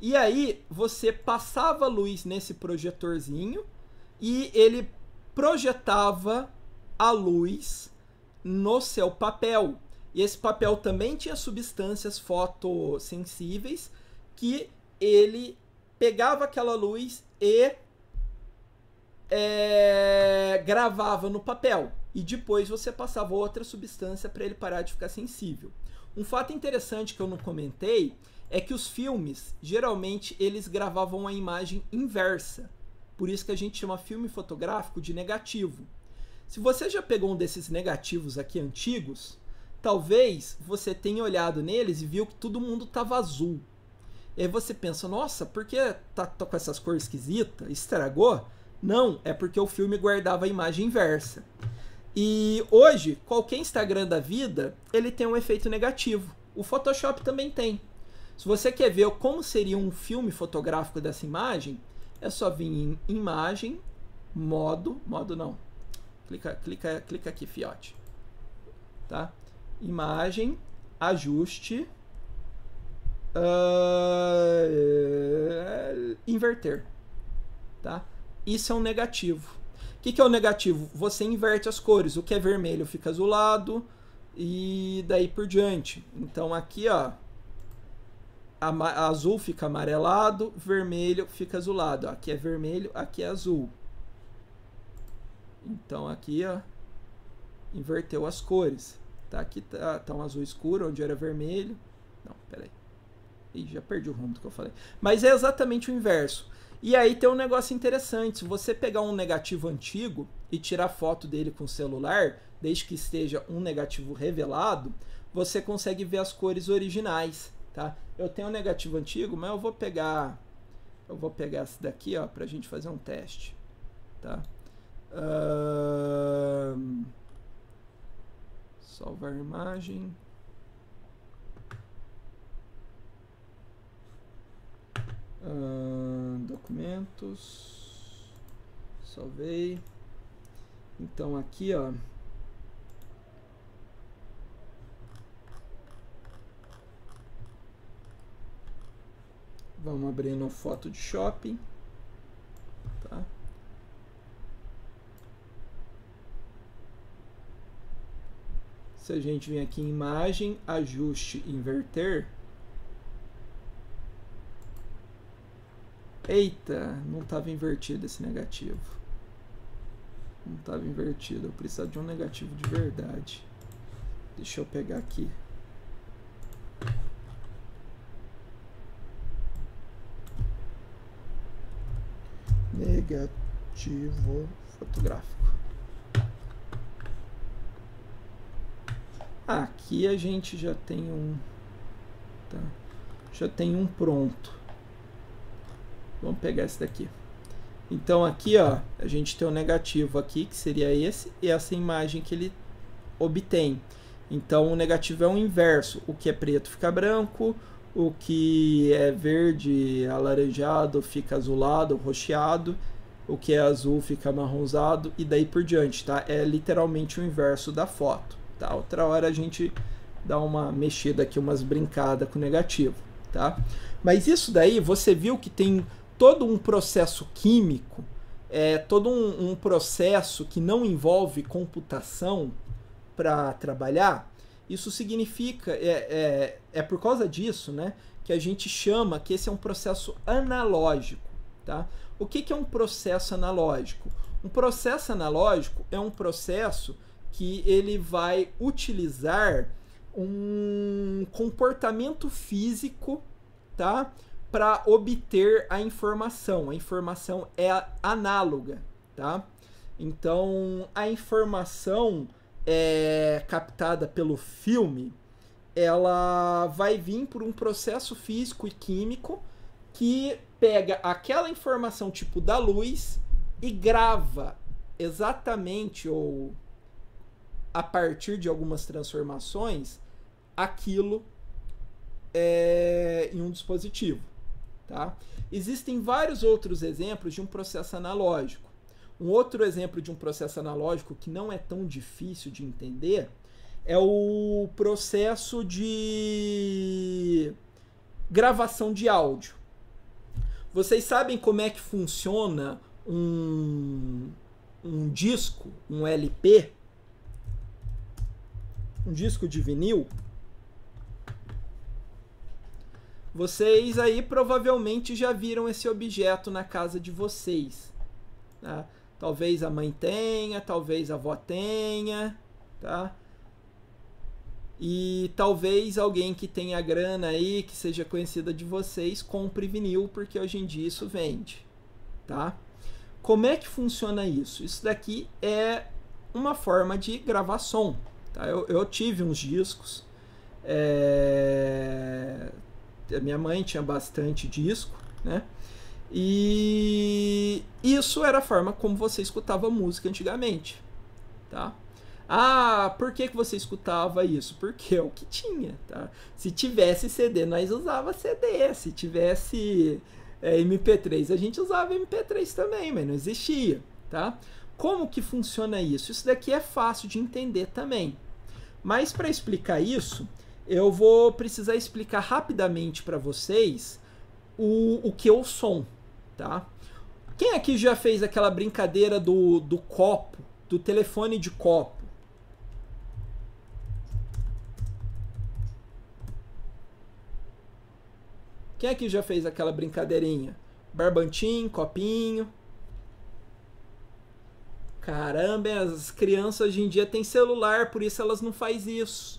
E aí você passava a luz nesse projetorzinho e ele projetava a luz no seu papel. E esse papel também tinha substâncias fotossensíveis que ele pegava aquela luz e é, gravava no papel. E depois você passava outra substância para ele parar de ficar sensível. Um fato interessante que eu não comentei é que os filmes, geralmente, eles gravavam a imagem inversa. Por isso que a gente chama filme fotográfico de negativo. Se você já pegou um desses negativos aqui antigos, talvez você tenha olhado neles e viu que todo mundo estava azul. E aí você pensa, nossa, por que tá, tá com essas cores esquisitas? Estragou? Não, é porque o filme guardava a imagem inversa. E hoje, qualquer Instagram da vida, ele tem um efeito negativo. O Photoshop também tem. Se você quer ver como seria um filme fotográfico dessa imagem, é só vir em imagem, modo, modo não, Clica, clica, clica aqui, fiote. Tá? Imagem, ajuste, uh, inverter. Tá? Isso é um negativo. O que, que é o um negativo? Você inverte as cores. O que é vermelho fica azulado e daí por diante. Então aqui, ó, azul fica amarelado, vermelho fica azulado. Aqui é vermelho, aqui é azul. Então aqui ó, inverteu as cores. Tá? Aqui tá, tá um azul escuro, onde era vermelho. Não, peraí. E já perdi o rumo do que eu falei. Mas é exatamente o inverso. E aí tem um negócio interessante. Se você pegar um negativo antigo e tirar foto dele com o celular, desde que esteja um negativo revelado, você consegue ver as cores originais, tá? Eu tenho um negativo antigo, mas eu vou pegar eu vou pegar esse daqui, ó, a gente fazer um teste, tá? Uh, salvar imagem. documentos. Salvei. Então aqui, ó. Vamos abrir no Photoshop. shopping. Se a gente vem aqui em imagem, ajuste, inverter. Eita, não estava invertido esse negativo. Não estava invertido, eu precisava de um negativo de verdade. Deixa eu pegar aqui. Negativo fotográfico. Aqui a gente já tem um, tá? já tem um pronto. Vamos pegar esse daqui. Então aqui ó, a gente tem um negativo aqui, que seria esse, e essa imagem que ele obtém. Então o negativo é o inverso, o que é preto fica branco, o que é verde alaranjado fica azulado, rocheado, o que é azul fica marronzado e daí por diante, tá? É literalmente o inverso da foto tá? Outra hora a gente dá uma mexida aqui, umas brincadas com o negativo, tá? Mas isso daí, você viu que tem todo um processo químico, é todo um, um processo que não envolve computação para trabalhar. Isso significa, é, é, é por causa disso, né? Que a gente chama que esse é um processo analógico, tá? O que, que é um processo analógico? Um processo analógico é um processo que ele vai utilizar um comportamento físico, tá? Para obter a informação. A informação é análoga, tá? Então, a informação é captada pelo filme, ela vai vir por um processo físico e químico que pega aquela informação tipo da luz e grava exatamente ou a partir de algumas transformações, aquilo é, em um dispositivo. Tá? Existem vários outros exemplos de um processo analógico. Um outro exemplo de um processo analógico que não é tão difícil de entender é o processo de gravação de áudio. Vocês sabem como é que funciona um, um disco, um LP? um disco de vinil, vocês aí provavelmente já viram esse objeto na casa de vocês. Tá? Talvez a mãe tenha, talvez a avó tenha, tá? E talvez alguém que tenha grana aí, que seja conhecida de vocês, compre vinil, porque hoje em dia isso vende, tá? Como é que funciona isso? Isso daqui é uma forma de gravar som, Tá? Eu, eu tive uns discos. É... Minha mãe tinha bastante disco, né? E isso era a forma como você escutava música antigamente, tá? Ah, por que, que você escutava isso? Porque é o que tinha, tá? Se tivesse CD, nós usava CD. Se tivesse é, MP3, a gente usava MP3 também, mas não existia, tá? Como que funciona isso? Isso daqui é fácil de entender também. Mas para explicar isso, eu vou precisar explicar rapidamente para vocês o, o que é o som, tá? Quem aqui já fez aquela brincadeira do, do copo, do telefone de copo? Quem aqui já fez aquela brincadeirinha? Barbantim, copinho. Caramba, é, as crianças hoje em dia têm celular, por isso elas não fazem isso.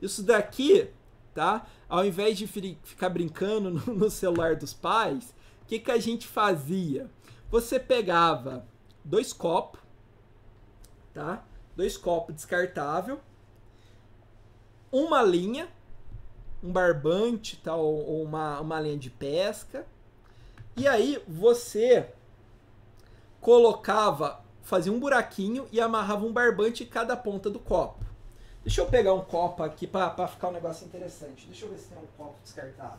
Isso daqui, tá? Ao invés de ficar brincando no celular dos pais, o que, que a gente fazia? Você pegava dois copos, tá? Dois copos descartável, uma linha, um barbante, tal, tá? ou uma, uma linha de pesca. E aí você colocava fazia um buraquinho e amarrava um barbante em cada ponta do copo. Deixa eu pegar um copo aqui para ficar um negócio interessante. Deixa eu ver se tem um copo descartável.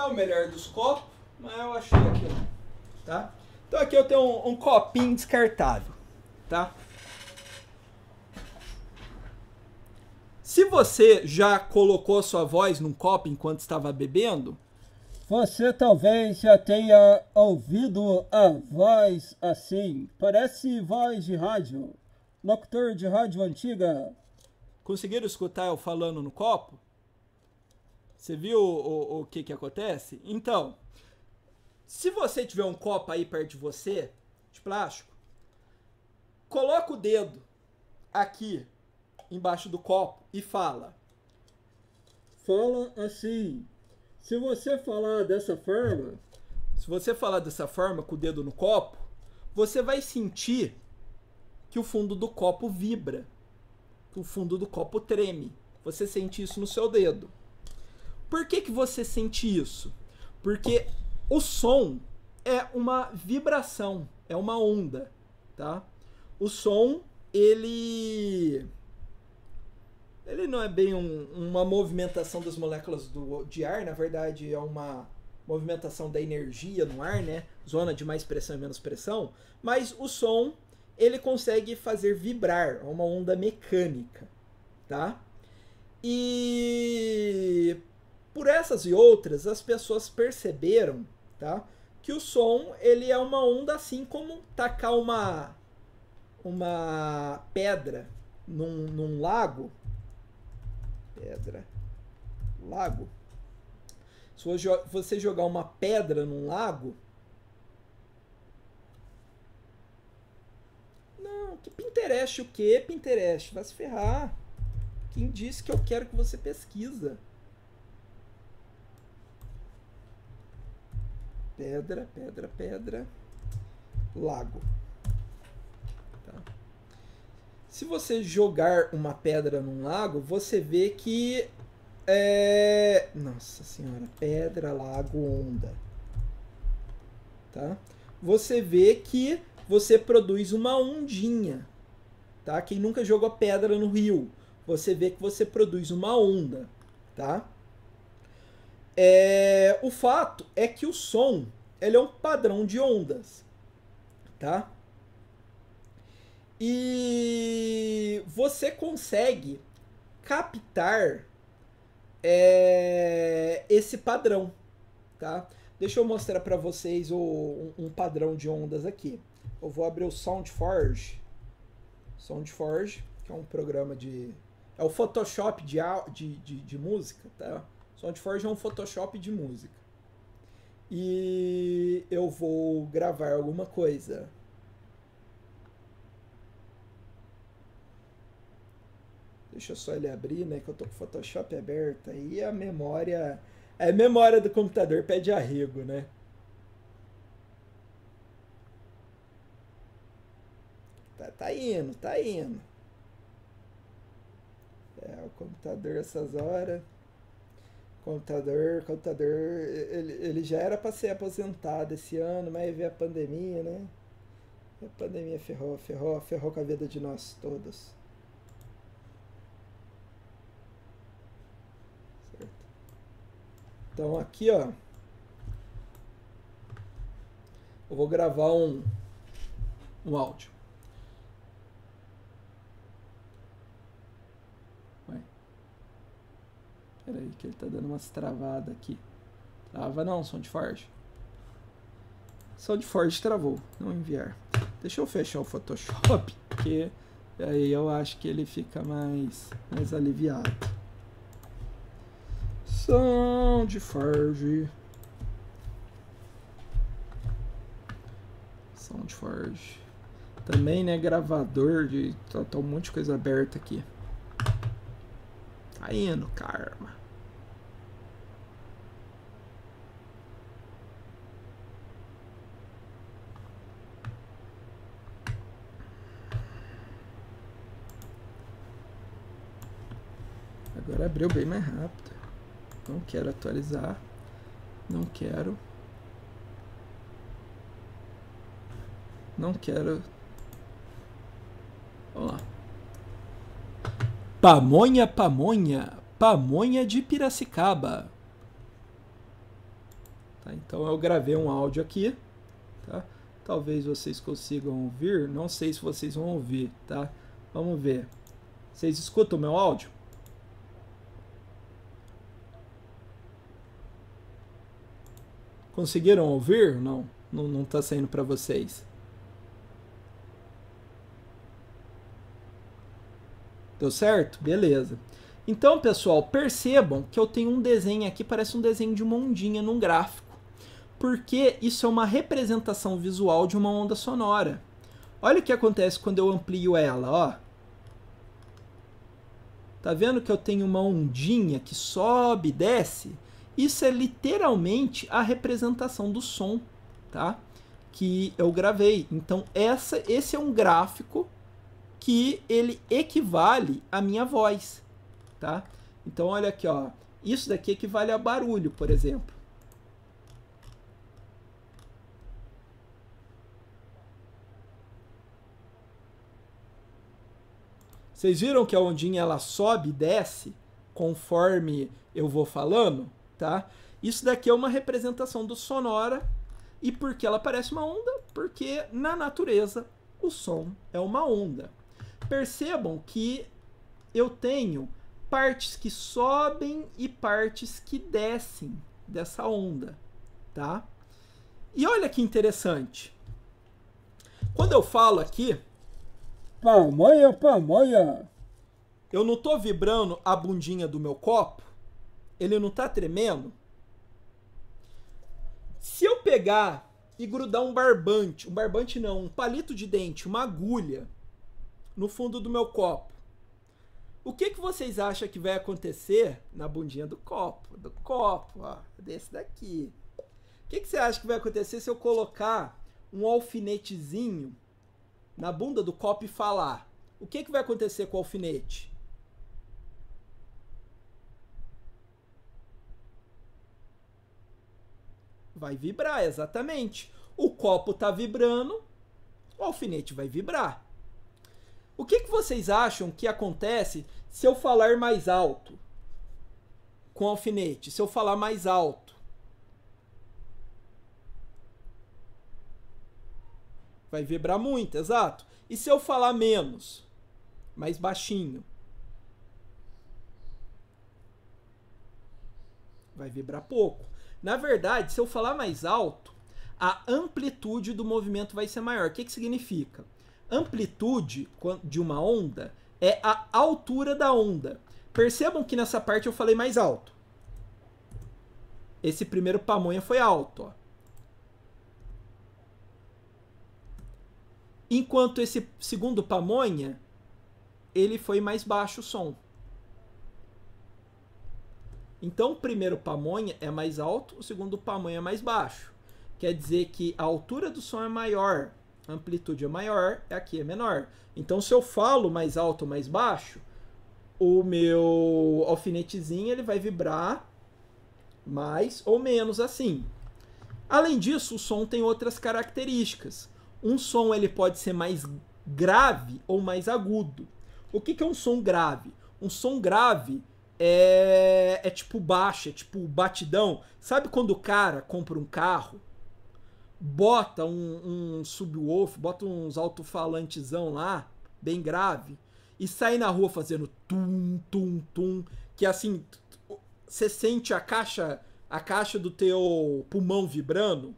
é o melhor dos copos, mas eu achei aqui, Tá? Então aqui eu tenho um, um copinho descartável, tá? Se você já colocou sua voz num copo enquanto estava bebendo, você talvez já tenha ouvido a voz assim. Parece voz de rádio, locutor de rádio antiga. Conseguiram escutar eu falando no copo? Você viu o, o, que que acontece? Então, se você tiver um copo aí perto de você, de plástico, coloca o dedo aqui embaixo do copo e fala. Fala assim. Se você falar dessa forma, se você falar dessa forma com o dedo no copo, você vai sentir que o fundo do copo vibra, que o fundo do copo treme. Você sente isso no seu dedo. Por que, que você sente isso? Porque o som é uma vibração, é uma onda, tá? O som, ele ele não é bem um, uma movimentação das moléculas do, de ar, na verdade é uma movimentação da energia no ar, né? Zona de mais pressão e menos pressão, mas o som ele consegue fazer vibrar, é uma onda mecânica, tá? E por essas e outras, as pessoas perceberam, tá? Que o som ele é uma onda assim como tacar uma uma pedra num, num lago. Pedra. Lago. Se você jogar uma pedra num lago. Não, que Pinterest o quê? Pinterest, vai se ferrar. Quem disse que eu quero que você pesquisa? pedra, pedra, pedra, lago. Tá? Se você jogar uma pedra num lago, você vê que é... Nossa senhora, pedra, lago, onda. Tá? Você vê que você produz uma ondinha. Tá? Quem nunca jogou pedra no rio, você vê que você produz uma onda, tá? É, o fato é que o som ele é um padrão de ondas, tá? E você consegue captar é, esse padrão, tá? Deixa eu mostrar para vocês o, um, um, padrão de ondas aqui. Eu vou abrir o SoundForge, SoundForge, que é um programa de... É o Photoshop de, de, de, de música, tá? SoundForge é um Photoshop de música. E eu vou gravar alguma coisa. Deixa só ele abrir, né? Que eu tô com o Photoshop aberto. Aí a memória. A memória do computador pede arrego, né? Tá, tá indo, tá indo. É, o computador essas horas contador, contador, ele, ele já era para ser aposentado esse ano, mas veio a pandemia, né? A pandemia ferrou, ferrou, ferrou com a vida de nós todos. Certo. Então aqui, ó. Eu vou gravar um, um áudio. Peraí, que ele tá dando umas travadas aqui. Trava não, som de Forge. Som de Forge travou. Não enviar. Deixa eu fechar o Photoshop, porque aí eu acho que ele fica mais, mais aliviado. Som de forge. de forge. Também, né, gravador de... Tá, tá um monte de coisa aberta aqui. Tá indo, karma. Agora abriu bem mais rápido. Não quero atualizar. Não quero. Não quero. Vamos lá. Pamonha, pamonha. Pamonha de Piracicaba. Tá, então eu gravei um áudio aqui. Tá? Talvez vocês consigam ouvir. Não sei se vocês vão ouvir, tá? Vamos ver. Vocês escutam o meu áudio? Conseguiram ouvir? Não, não está saindo para vocês. Deu certo? Beleza. Então, pessoal, percebam que eu tenho um desenho aqui, parece um desenho de uma ondinha num gráfico, porque isso é uma representação visual de uma onda sonora. Olha o que acontece quando eu amplio ela, ó. Tá vendo que eu tenho uma ondinha que sobe e desce? Isso é literalmente a representação do som, tá? Que eu gravei. Então essa, esse é um gráfico que ele equivale à minha voz, tá? Então olha aqui, ó. Isso daqui equivale a barulho, por exemplo. Vocês viram que a ondinha ela sobe e desce conforme eu vou falando? tá? Isso daqui é uma representação do sonora. E por que ela parece uma onda? Porque na natureza o som é uma onda. Percebam que eu tenho partes que sobem e partes que descem dessa onda, tá? E olha que interessante. Quando eu falo aqui, pamonha, pamonha, eu não tô vibrando a bundinha do meu copo, ele não tá tremendo? Se eu pegar e grudar um barbante, um barbante não, um palito de dente, uma agulha no fundo do meu copo, o que, que vocês acham que vai acontecer na bundinha do copo? Do copo, ó, desse daqui. O que, que você acha que vai acontecer se eu colocar um alfinetezinho na bunda do copo e falar? O que, que vai acontecer com o alfinete? Vai vibrar, exatamente. O copo está vibrando, o alfinete vai vibrar. O que, que vocês acham que acontece se eu falar mais alto com o alfinete? Se eu falar mais alto? Vai vibrar muito, exato. E se eu falar menos? Mais baixinho? Vai vibrar pouco. Na verdade, se eu falar mais alto, a amplitude do movimento vai ser maior. O que, que significa? Amplitude de uma onda é a altura da onda. Percebam que nessa parte eu falei mais alto. Esse primeiro pamonha foi alto. Ó. Enquanto esse segundo pamonha, ele foi mais baixo o som. Então, o primeiro pamonha é mais alto, o segundo pamonha é mais baixo. Quer dizer que a altura do som é maior, a amplitude é maior, aqui é menor. Então, se eu falo mais alto ou mais baixo, o meu alfinetezinho ele vai vibrar mais ou menos assim. Além disso, o som tem outras características. Um som ele pode ser mais grave ou mais agudo. O que, que é um som grave? Um som grave é, é tipo baixa, é tipo batidão. Sabe quando o cara compra um carro, bota um, um subwoofer, bota uns alto-falantezão lá, bem grave, e sai na rua fazendo tum, tum, tum, que assim, você sente a caixa, a caixa do teu pulmão vibrando,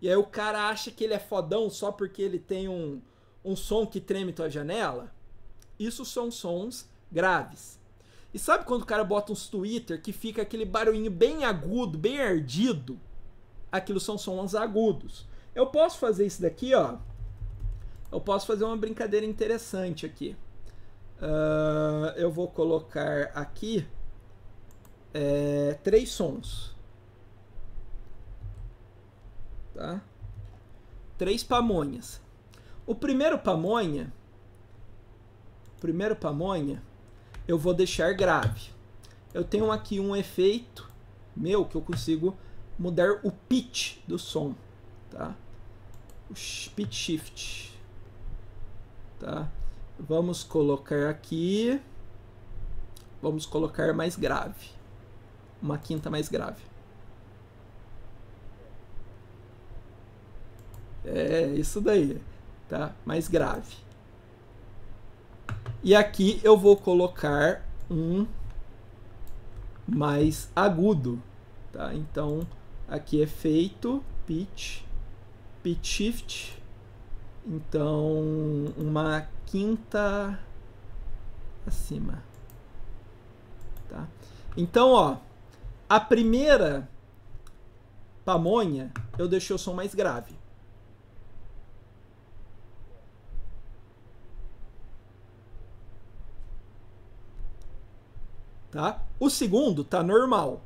e aí o cara acha que ele é fodão só porque ele tem um, um som que treme tua janela. Isso são sons graves. E sabe quando o cara bota uns Twitter que fica aquele barulhinho bem agudo, bem ardido? Aquilo são sons agudos. Eu posso fazer isso daqui, ó. Eu posso fazer uma brincadeira interessante aqui. Uh, eu vou colocar aqui é, três sons. Tá? Três pamonhas. O primeiro pamonha. O primeiro pamonha eu vou deixar grave. Eu tenho aqui um efeito meu que eu consigo mudar o pitch do som, tá? O pitch shift, tá? Vamos colocar aqui, vamos colocar mais grave, uma quinta mais grave. É isso daí, tá? Mais grave. E aqui eu vou colocar um mais agudo, tá? Então, aqui é feito pitch, pitch shift. Então, uma quinta acima, tá? Então, ó, a primeira pamonha eu deixei o som mais grave. Tá? O segundo tá normal.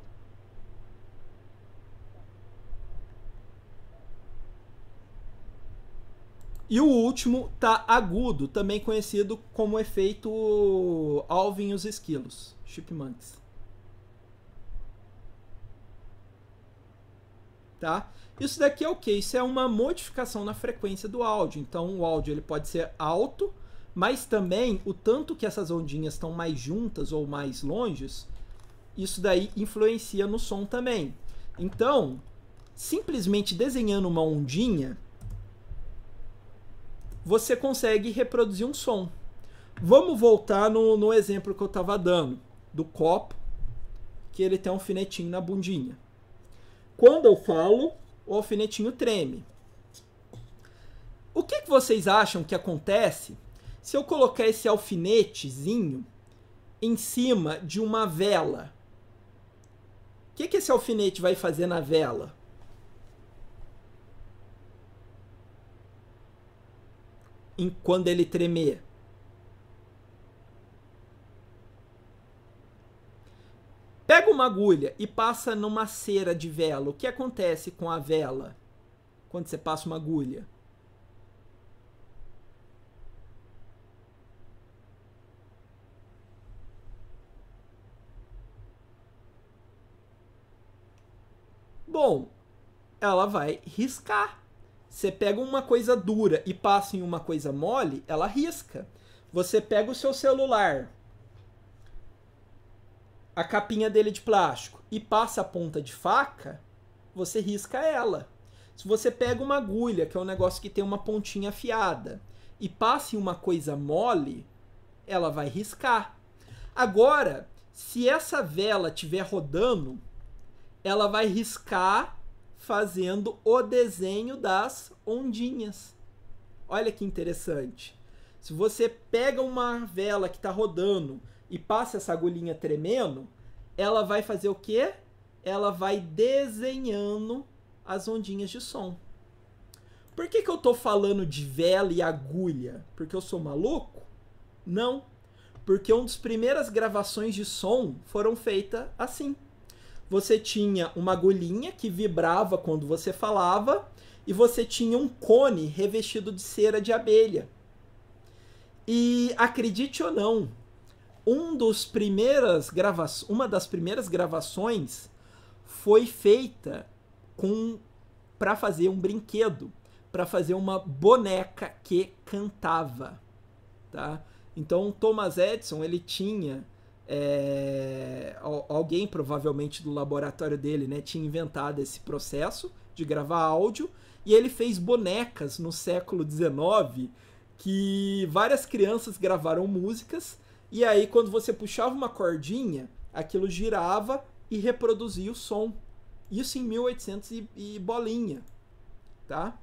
E o último tá agudo, também conhecido como efeito Alvin e os esquilos, chipmunks. Tá? Isso daqui é o que? Isso é uma modificação na frequência do áudio. Então o áudio ele pode ser alto mas também o tanto que essas ondinhas estão mais juntas ou mais longes, isso daí influencia no som também. Então, simplesmente desenhando uma ondinha, você consegue reproduzir um som. Vamos voltar no, no exemplo que eu estava dando, do copo, que ele tem um alfinetinho na bundinha. Quando eu falo, o alfinetinho treme. O que, que vocês acham que acontece se eu colocar esse alfinetezinho em cima de uma vela, o que, que esse alfinete vai fazer na vela? Em, quando ele tremer. Pega uma agulha e passa numa cera de vela. O que acontece com a vela quando você passa uma agulha? Bom, ela vai riscar. Você pega uma coisa dura e passa em uma coisa mole, ela risca. Você pega o seu celular, a capinha dele de plástico e passa a ponta de faca, você risca ela. Se você pega uma agulha, que é um negócio que tem uma pontinha afiada, e passa em uma coisa mole, ela vai riscar. Agora, se essa vela estiver rodando ela vai riscar fazendo o desenho das ondinhas. Olha que interessante. Se você pega uma vela que está rodando e passa essa agulhinha tremendo, ela vai fazer o quê? Ela vai desenhando as ondinhas de som. Por que, que eu estou falando de vela e agulha? Porque eu sou maluco? Não. Porque uma das primeiras gravações de som foram feitas assim você tinha uma agulhinha que vibrava quando você falava e você tinha um cone revestido de cera de abelha. E acredite ou não, um dos primeiras grava uma das primeiras gravações foi feita com para fazer um brinquedo, para fazer uma boneca que cantava, tá? Então Thomas Edison ele tinha é, alguém provavelmente do laboratório dele né, tinha inventado esse processo de gravar áudio e ele fez bonecas no século XIX que várias crianças gravaram músicas e aí quando você puxava uma cordinha aquilo girava e reproduzia o som isso em 1800 e, e bolinha tá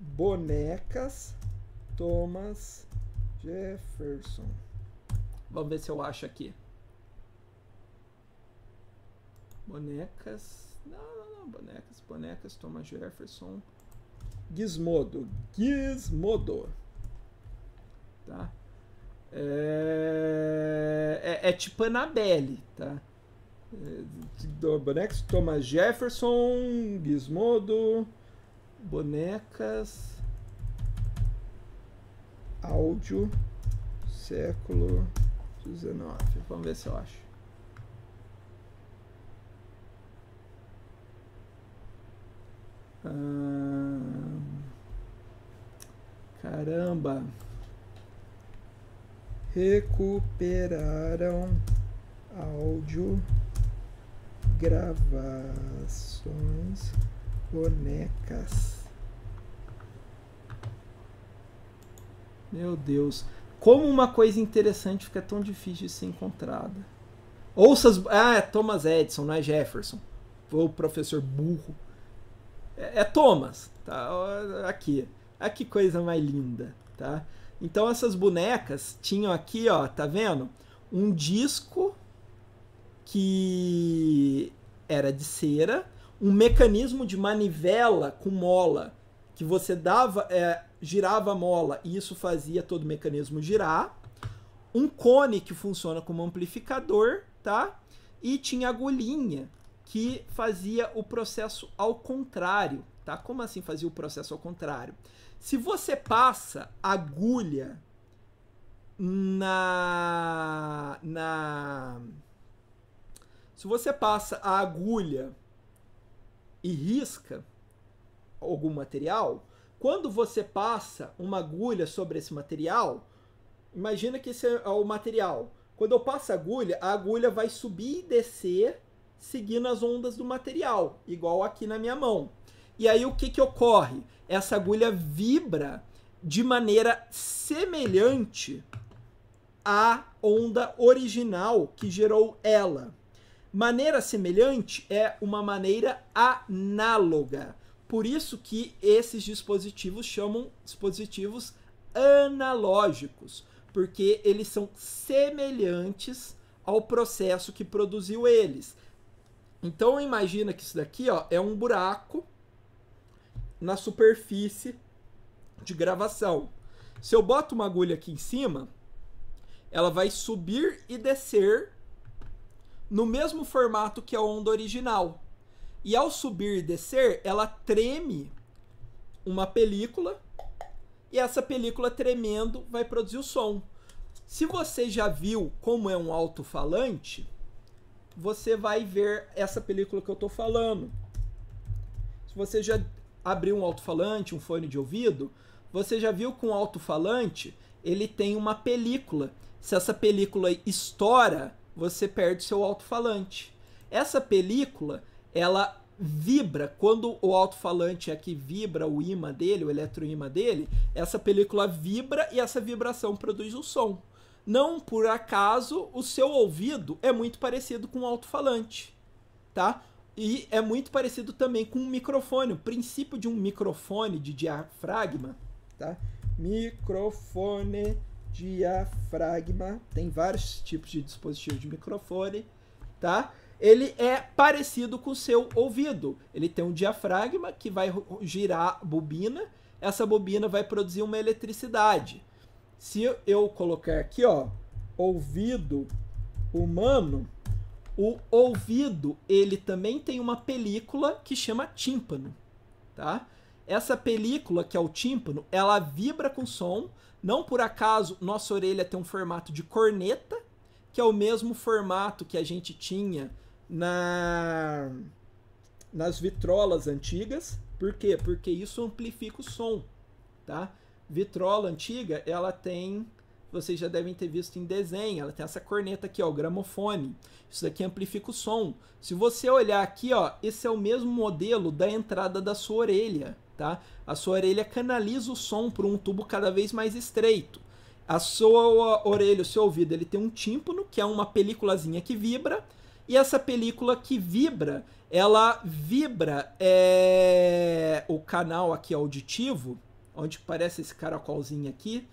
bonecas Thomas Jefferson Vamos ver se eu acho aqui. Bonecas. Não, não, não. Bonecas, bonecas. Thomas Jefferson. Gizmodo. Gizmodo. Tá? É, é, é tipo Anabelle, tá? É, bonecas, Thomas Jefferson, Gizmodo, bonecas, áudio, século 19. Vamos ver se eu acho. Ah, caramba. Recuperaram áudio gravações bonecas. Meu Deus. Como uma coisa interessante fica tão difícil de ser encontrada. Ouça as... Ah, é Thomas Edison, não é Jefferson. Ou professor burro. É, é Thomas, tá? Aqui. Ah, que coisa mais linda, tá? Então essas bonecas tinham aqui, ó, tá vendo? Um disco que era de cera, um mecanismo de manivela com mola que você dava é, girava a mola e isso fazia todo o mecanismo girar. Um cone que funciona como amplificador, tá? E tinha agulhinha que fazia o processo ao contrário, tá? Como assim fazia o processo ao contrário? Se você passa agulha na na se você passa a agulha e risca algum material, quando você passa uma agulha sobre esse material, imagina que esse é, é o material. Quando eu passo a agulha, a agulha vai subir e descer seguindo as ondas do material, igual aqui na minha mão. E aí o que, que ocorre? Essa agulha vibra de maneira semelhante à onda original que gerou ela. Maneira semelhante é uma maneira análoga. Por isso que esses dispositivos chamam dispositivos analógicos, porque eles são semelhantes ao processo que produziu eles. Então imagina que isso daqui ó, é um buraco na superfície de gravação. Se eu boto uma agulha aqui em cima, ela vai subir e descer no mesmo formato que a onda original. E ao subir e descer, ela treme uma película e essa película tremendo vai produzir o som. Se você já viu como é um alto-falante, você vai ver essa película que eu estou falando. Se você já abriu um alto-falante, um fone de ouvido, você já viu com um alto-falante, ele tem uma película. Se essa película estoura, você perde seu alto-falante. Essa película ela vibra quando o alto-falante aqui é vibra o imã dele, o eletroímã dele, essa película vibra e essa vibração produz o som. Não por acaso o seu ouvido é muito parecido com um alto-falante, tá? E é muito parecido também com um microfone. O princípio de um microfone de diafragma, tá? Microfone, diafragma, tem vários tipos de dispositivo de microfone, tá? ele é parecido com o seu ouvido. Ele tem um diafragma que vai girar a bobina, essa bobina vai produzir uma eletricidade. Se eu colocar aqui, ó, ouvido humano, o ouvido, ele também tem uma película que chama tímpano, tá? Essa película, que é o tímpano, ela vibra com som. Não por acaso, nossa orelha tem um formato de corneta, que é o mesmo formato que a gente tinha na nas vitrolas antigas. Por quê? Porque isso amplifica o som, tá? Vitrola antiga, ela tem, vocês já devem ter visto em desenho, ela tem essa corneta aqui, ó, o gramofone. Isso aqui amplifica o som. Se você olhar aqui, ó, esse é o mesmo modelo da entrada da sua orelha, tá? A sua orelha canaliza o som para um tubo cada vez mais estreito. A sua orelha, o seu ouvido, ele tem um tímpano, que é uma peliculazinha que vibra, e essa película que vibra, ela vibra é, o canal aqui auditivo, onde parece esse caracolzinho aqui,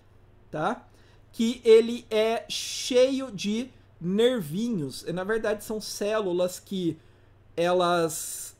tá? Que ele é cheio de nervinhos. Na verdade, são células que elas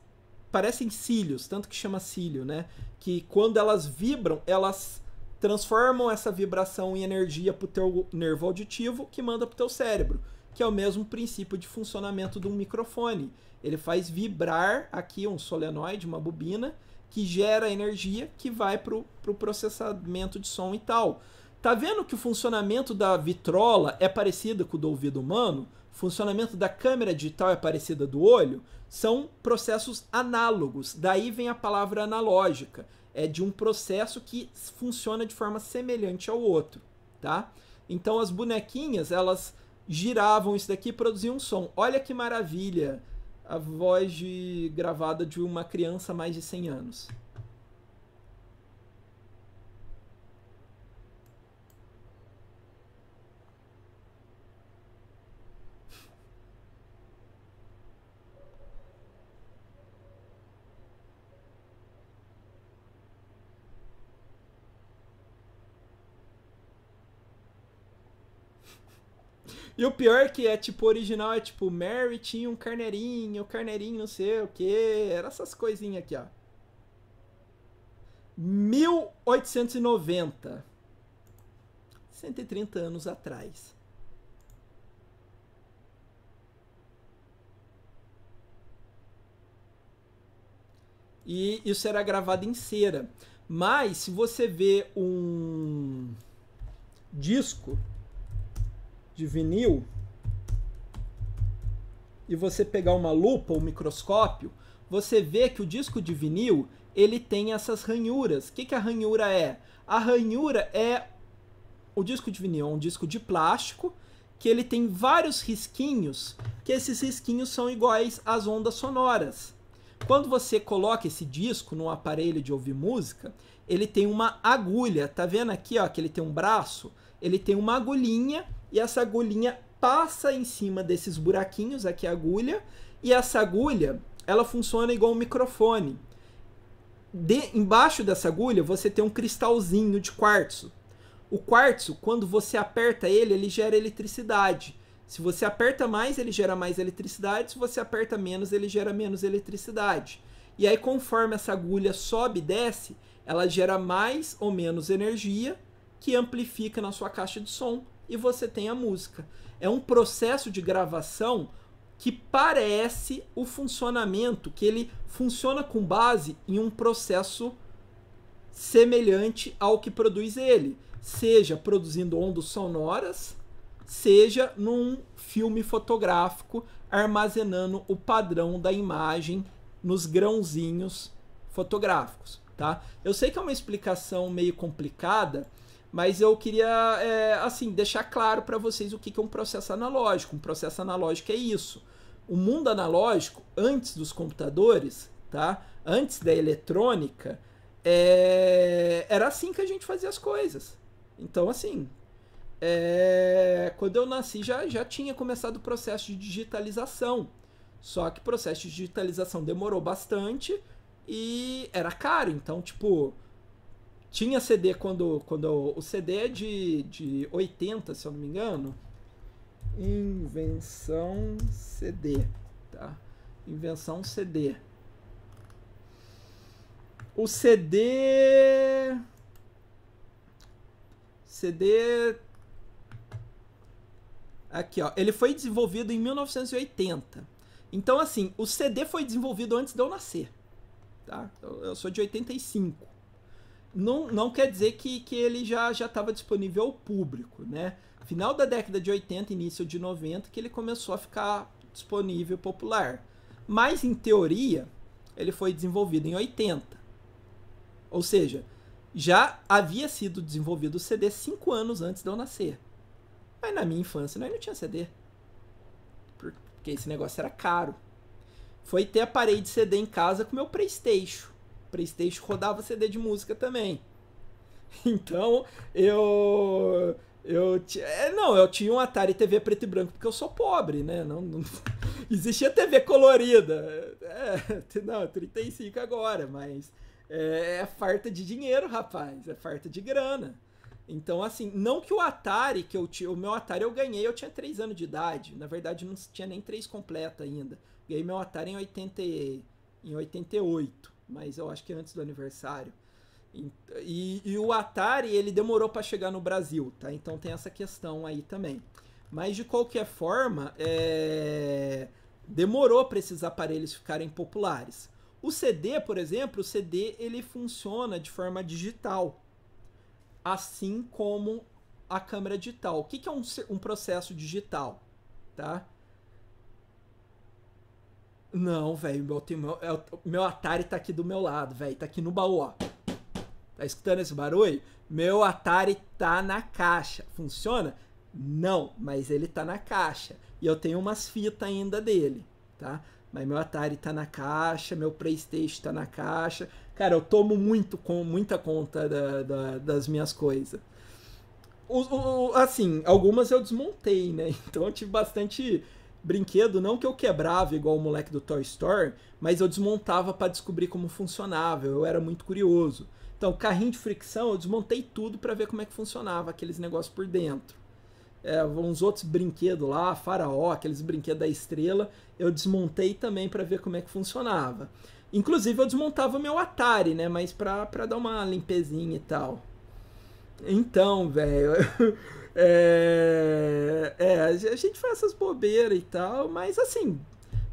parecem cílios, tanto que chama cílio, né? Que quando elas vibram, elas transformam essa vibração em energia para o teu nervo auditivo que manda para o teu cérebro que é o mesmo princípio de funcionamento de um microfone. Ele faz vibrar aqui um solenoide, uma bobina, que gera energia que vai para o pro processamento de som e tal. Tá vendo que o funcionamento da vitrola é parecido com o do ouvido humano? O funcionamento da câmera digital é parecido do olho? São processos análogos, daí vem a palavra analógica. É de um processo que funciona de forma semelhante ao outro, tá? Então as bonequinhas, elas giravam isso daqui e produziam um som. Olha que maravilha! A voz de, gravada de uma criança mais de 100 anos. E o pior que é, tipo, original é tipo, Mary tinha um carneirinho, carneirinho não sei o que. Era essas coisinhas aqui, ó. 1890. 130 anos atrás. E isso era gravado em cera. Mas se você vê um disco de vinil e você pegar uma lupa, um microscópio, você vê que o disco de vinil ele tem essas ranhuras. O que, que a ranhura é? A ranhura é o disco de vinil, é um disco de plástico que ele tem vários risquinhos, que esses risquinhos são iguais às ondas sonoras. Quando você coloca esse disco num aparelho de ouvir música, ele tem uma agulha, tá vendo aqui, ó, que ele tem um braço, ele tem uma agulhinha e essa agulhinha passa em cima desses buraquinhos, aqui é a agulha, e essa agulha, ela funciona igual um microfone. De, embaixo dessa agulha, você tem um cristalzinho de quartzo. O quartzo, quando você aperta ele, ele gera eletricidade. Se você aperta mais, ele gera mais eletricidade. Se você aperta menos, ele gera menos eletricidade. E aí, conforme essa agulha sobe e desce, ela gera mais ou menos energia que amplifica na sua caixa de som e você tem a música. É um processo de gravação que parece o funcionamento, que ele funciona com base em um processo semelhante ao que produz ele, seja produzindo ondas sonoras, seja num filme fotográfico armazenando o padrão da imagem nos grãozinhos fotográficos, tá? Eu sei que é uma explicação meio complicada, mas eu queria, é, assim, deixar claro para vocês o que, que é um processo analógico. Um processo analógico é isso. O mundo analógico, antes dos computadores, tá? Antes da eletrônica, é... era assim que a gente fazia as coisas. Então, assim, é... quando eu nasci já, já tinha começado o processo de digitalização. Só que o processo de digitalização demorou bastante e era caro. Então, tipo, tinha CD quando, quando o CD é de, de 80, se eu não me engano. Invenção CD, tá? Invenção CD. O CD CD aqui, ó. Ele foi desenvolvido em 1980. Então assim, o CD foi desenvolvido antes de eu nascer, tá? Eu, eu sou de 85 não, não quer dizer que, que ele já estava disponível ao público, né? Final da década de 80, início de 90, que ele começou a ficar disponível popular. Mas, em teoria, ele foi desenvolvido em 80. Ou seja, já havia sido desenvolvido o CD cinco anos antes de eu nascer. Mas na minha infância nós não tinha CD. Porque esse negócio era caro. Foi ter parede de CD em casa com meu Playstation. PlayStation rodava CD de música também. [laughs] Então, eu. Eu tinha. É, não, eu tinha um Atari TV preto e branco, porque eu sou pobre, né? Não, não... [laughs] Existia TV colorida. É, [laughs] não, 35 agora, mas. É, é farta de dinheiro, rapaz. É farta de grana. Então, assim, não que o Atari que eu tinha. O meu Atari eu ganhei, eu tinha 3 anos de idade. Na verdade, não tinha nem 3 completa ainda. Ganhei meu Atari em, 80, em 88 mas eu acho que antes do aniversário. E, e, o Atari, ele demorou para chegar no Brasil, tá? Então tem essa questão aí também. Mas de qualquer forma, é... demorou para esses aparelhos ficarem populares. O CD, por exemplo, o CD ele funciona de forma digital, assim como a câmera digital. O que, que é um, um processo digital, tá? Não, velho, meu, meu, é meu Atari tá aqui do meu lado, velho, tá aqui no baú, ó. Tá escutando esse barulho? Meu Atari tá na caixa. Funciona? Não, mas ele tá na caixa. E eu tenho umas fitas ainda dele, tá? Mas meu Atari tá na caixa, meu Playstation tá na caixa. Cara, eu tomo muito com muita conta da, da, das minhas coisas. O, o, assim, algumas eu desmontei, né? [laughs] Então eu tive bastante brinquedo não que eu quebrava igual o moleque do Toy Story, mas eu desmontava para descobrir como funcionava, eu era muito curioso. Então, carrinho de fricção, eu desmontei tudo para ver como é que funcionava aqueles negócios por dentro. É, uns outros brinquedos lá, faraó, aqueles brinquedos da estrela, eu desmontei também para ver como é que funcionava. Inclusive eu desmontava meu Atari, né? Mas pra, pra dar uma limpezinha e tal. Então, velho. [laughs] É, é, a gente faz essas bobeiras e tal, mas assim,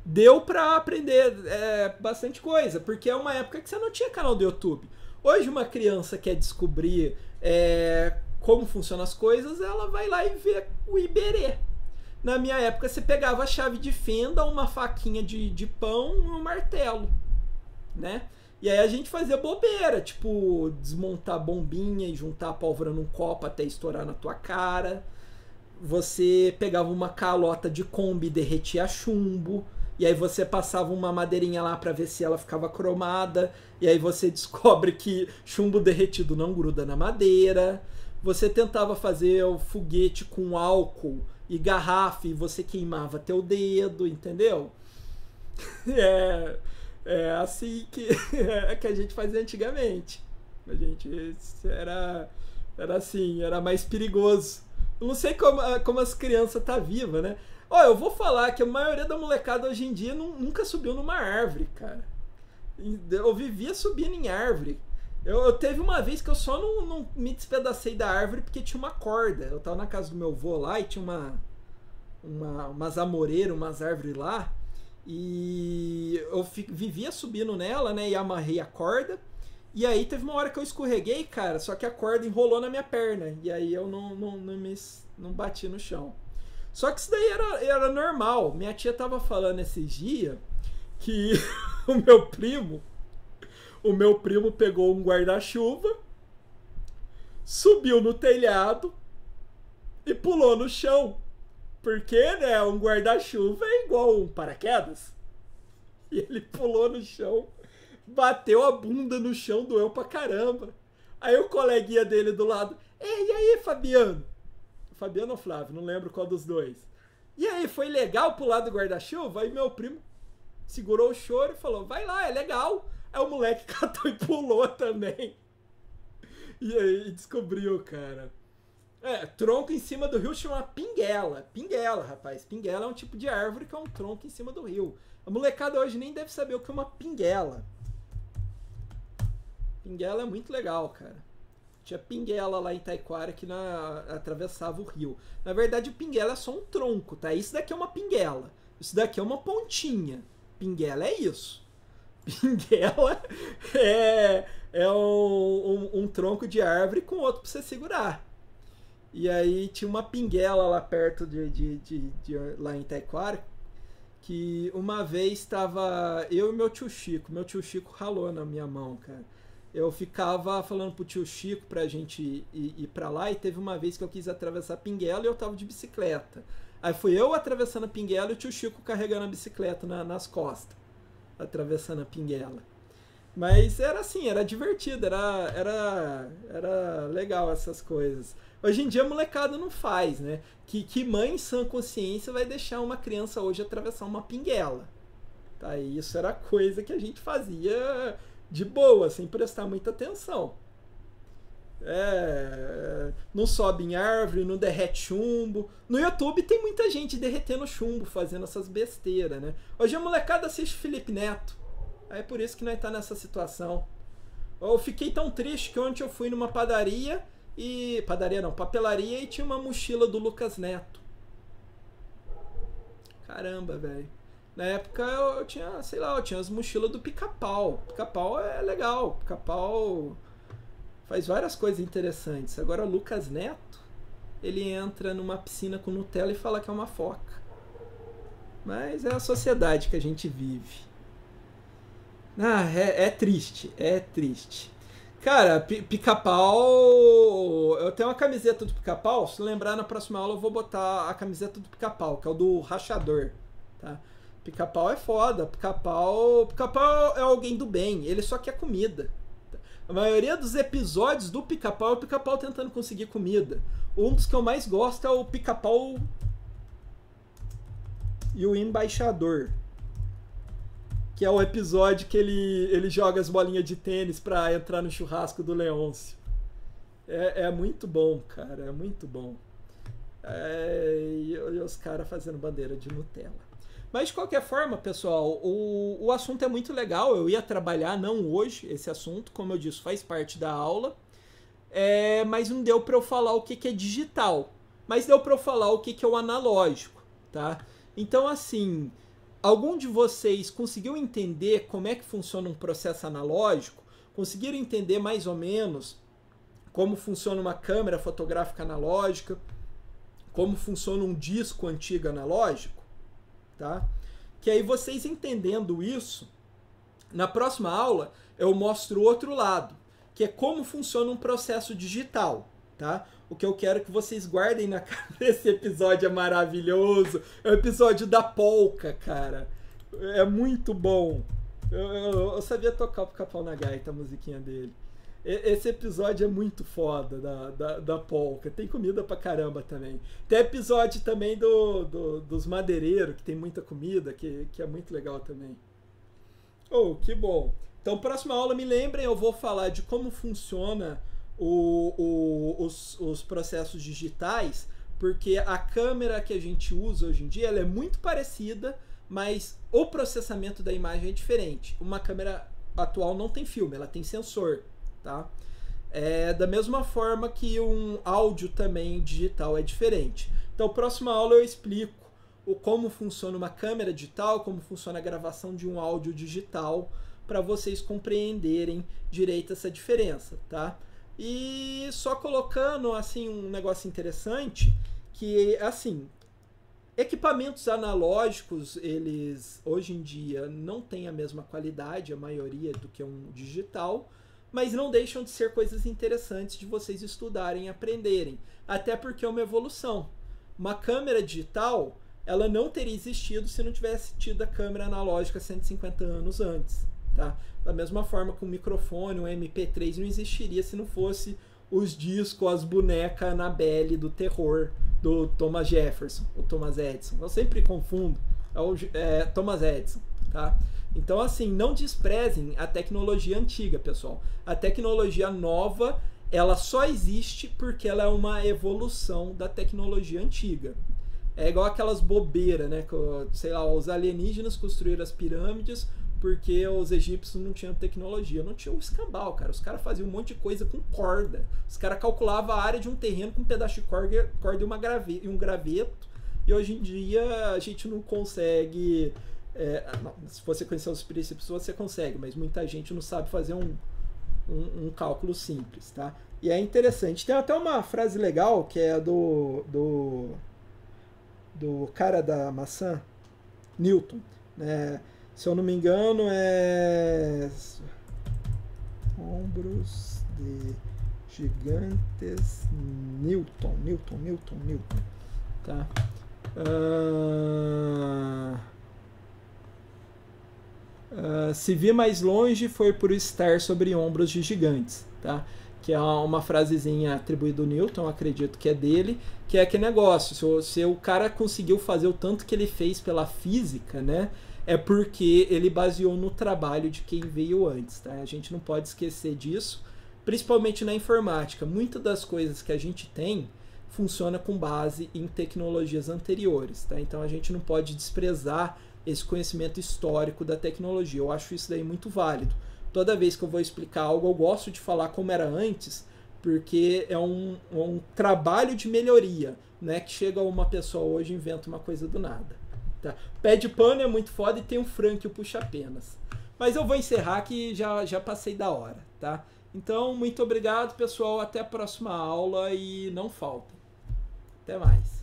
deu pra aprender é, bastante coisa, porque é uma época que você não tinha canal do YouTube. Hoje, uma criança quer descobrir é, como funcionam as coisas, ela vai lá e vê o Iberê. Na minha época, você pegava a chave de fenda, uma faquinha de, de pão e um martelo, né? E aí a gente fazia bobeira, tipo, desmontar bombinha e juntar a pólvora num copo até estourar na tua cara. Você pegava uma calota de Kombi, derretia chumbo. E aí você passava uma madeirinha lá para ver se ela ficava cromada. E aí você [laughs] descobre que chumbo derretido não gruda na madeira. Você tentava fazer o foguete com álcool e garrafa e você queimava teu dedo, entendeu? [laughs] é é assim que, [laughs] é que a gente fazia antigamente. A gente era, era assim, era mais perigoso. Eu não sei como, ah, como as crianças tá viva, né? Ó, eu vou falar que a maioria da molecada hoje em dia não, nunca subiu numa árvore, cara. Eu vivia subindo em árvore. Eu, eu teve uma vez que eu só não, não me despedacei da árvore porque tinha uma corda. Eu tava na casa do meu avô lá e tinha uma, uma umas amoreiras, umas árvores lá. E eu vivia subindo nela, né? E amarrei a corda. E aí teve uma hora que eu escorreguei, cara, só que a corda enrolou na minha perna. E aí eu não, não, não, me, não bati no chão. Só que isso daí era, era normal. Minha tia tava falando esses dias que [laughs] o meu primo. O meu primo pegou um guarda-chuva, subiu no telhado e pulou no chão. Porque, né, um guarda-chuva é igual um paraquedas. E ele pulou no chão, bateu a bunda no chão, doeu pra caramba. Aí o coleguinha dele do lado, Ei, e aí, Fabiano? Fabiano ou Flávio, não lembro qual dos dois. E aí, foi legal pular do guarda-chuva? Aí meu primo segurou o choro e falou, vai lá, é legal. Aí o moleque [laughs] catou e pulou também. E aí descobriu, cara. É, tronco em cima do rio chama pinguela. Pinguela, rapaz. Pinguela é um tipo de árvore que é um tronco em cima do rio. A molecada hoje nem deve saber o que é uma pinguela. Pinguela é muito legal, cara. Tinha pinguela lá em Taquara que na, atravessava o rio. Na verdade, o pinguela é só um tronco, tá? Isso daqui é uma pinguela. Isso daqui é uma pontinha. Pinguela é isso. [laughs] Pinguela é, é um, um, um tronco de árvore com outro para você segurar. E aí tinha uma pinguela lá perto de, de, de, de lá em Taquara, que uma vez estava eu e meu tio Chico. Meu tio Chico ralou na minha mão, cara. Eu ficava falando pro tio Chico pra gente ir, ir, ir pra lá e teve uma vez que eu quis atravessar a pinguela e eu tava de bicicleta. Aí fui eu atravessando a pinguela e o tio Chico carregando a bicicleta na, nas costas, atravessando a pinguela. Mas era assim, era divertido, era, era, era legal essas coisas. Hoje em dia a molecada não faz, né? Que, que mãe em sã consciência vai deixar uma criança hoje atravessar uma pinguela? Tá? isso era coisa que a gente fazia de boa, sem prestar muita atenção. É, não sobe em árvore, não derrete chumbo. No YouTube tem muita gente derretendo chumbo, fazendo essas besteiras, né? Hoje a molecada assiste Felipe Neto. É por isso que nós tá nessa situação. Eu fiquei tão triste que ontem eu fui numa padaria e padaria não, papelaria e tinha uma mochila do Lucas Neto. Caramba, velho. Na época eu, eu, tinha, sei lá, eu tinha as mochilas do pica-pau. Pica-pau é legal, pica-pau faz várias coisas interessantes. Agora Lucas Neto, ele entra numa piscina com Nutella e fala que é uma foca. Mas é a sociedade que a gente vive. Ah, é, é triste, é triste. Cara, pica-pau. Eu tenho uma camiseta do pica-pau. Se lembrar na próxima aula, eu vou botar a camiseta do pica-pau, que é o do rachador. Tá? Pica-pau é foda. Pica-pau. Pica-pau é alguém do bem. Ele só quer comida. A maioria dos episódios do pica-pau é o pica-pau tentando conseguir comida. Um dos que eu mais gosto é o pica-pau e o embaixador que é o episódio que ele, ele joga as bolinhas de tênis para entrar no churrasco do Leôncio. É, é, muito bom, cara, é muito bom. É, e, e, os caras fazendo bandeira de Nutella. Mas de qualquer forma, pessoal, o, o assunto é muito legal. Eu ia trabalhar, não hoje, esse assunto, como eu disse, faz parte da aula. É, mas não deu para eu falar o que, que é digital. Mas deu para eu falar o que, que é o analógico, tá? Então, assim, Algum de vocês conseguiu entender como é que funciona um processo analógico? Conseguiram entender mais ou menos como funciona uma câmera fotográfica analógica? Como funciona um disco antigo analógico? Tá? Que aí vocês entendendo isso, na próxima aula eu mostro o outro lado, que é como funciona um processo digital, tá? o que eu quero que vocês guardem na [laughs] cabeça. Esse episódio é maravilhoso. É o episódio da polca, cara. É muito bom. Eu, eu, eu sabia tocar o Capão na Gaita, a musiquinha dele. Esse episódio é muito foda da, da, da polca. Tem comida pra caramba também. Tem episódio também do, do dos madeireiros, que tem muita comida, que, que é muito legal também. Oh, que bom. Então, próxima aula, me lembrem, eu vou falar de como funciona o, o, os, os processos digitais, porque a câmera que a gente usa hoje em dia ela é muito parecida, mas o processamento da imagem é diferente. Uma câmera atual não tem filme, ela tem sensor, tá? É da mesma forma que um áudio também digital é diferente. Então, próxima aula eu explico o como funciona uma câmera digital, como funciona a gravação de um áudio digital, para vocês compreenderem direito essa diferença, tá? E só colocando assim um negócio interessante que assim, equipamentos analógicos, eles hoje em dia não têm a mesma qualidade, a maioria do que um digital, mas não deixam de ser coisas interessantes de vocês estudarem e aprenderem, até porque é uma evolução. Uma câmera digital, ela não teria existido se não tivesse tido a câmera analógica 150 anos antes. Tá? Da mesma forma que o microfone, o MP3 não existiria se não fosse os discos, as bonecas Annabelle do terror do Thomas Jefferson, o Thomas Edison. Eu sempre confundo, é o é, Thomas Edison, tá? Então, assim, não desprezem a tecnologia antiga, pessoal. A tecnologia nova, ela só existe porque ela é uma evolução da tecnologia antiga. É igual aquelas bobeiras, né? Que, sei lá, os alienígenas construíram as pirâmides, porque os egípcios não tinham tecnologia, não tinham o escambau, cara. Os caras faziam um monte de coisa com corda. Os caras calculavam a área de um terreno com um pedaço de corda, corda e, uma grave, e um graveto. E hoje em dia a gente não consegue. É, não, se você conhecer os princípios, você consegue, mas muita gente não sabe fazer um, um, um, cálculo simples, tá? E é interessante. Tem até uma frase legal que é do, do, do cara da maçã, Newton, né? Se eu não me engano, é. Ombros de gigantes Newton. Newton, Newton, Newton. Tá? Uh... Uh, se vi mais longe foi por estar sobre ombros de gigantes, tá? Que é uma frasezinha atribuída ao Newton, acredito que é dele, que é que negócio, se, se o cara conseguiu fazer o tanto que ele fez pela física, né? é porque ele baseou no trabalho de quem veio antes, tá? A gente não pode esquecer disso, principalmente na informática. Muitas das coisas que a gente tem funciona com base em tecnologias anteriores, tá? Então a gente não pode desprezar esse conhecimento histórico da tecnologia. Eu acho isso daí muito válido. Toda vez que eu vou explicar algo, eu gosto de falar como era antes, porque é um, é um trabalho de melhoria, né? Que chega uma pessoa hoje e inventa uma coisa do nada. Tá? Pé de pano é muito foda e tem o Frank, o puxa-penas. Mas eu vou encerrar que já, já passei da hora, tá? Então, muito obrigado, pessoal. Até a próxima aula e não faltem. Até mais.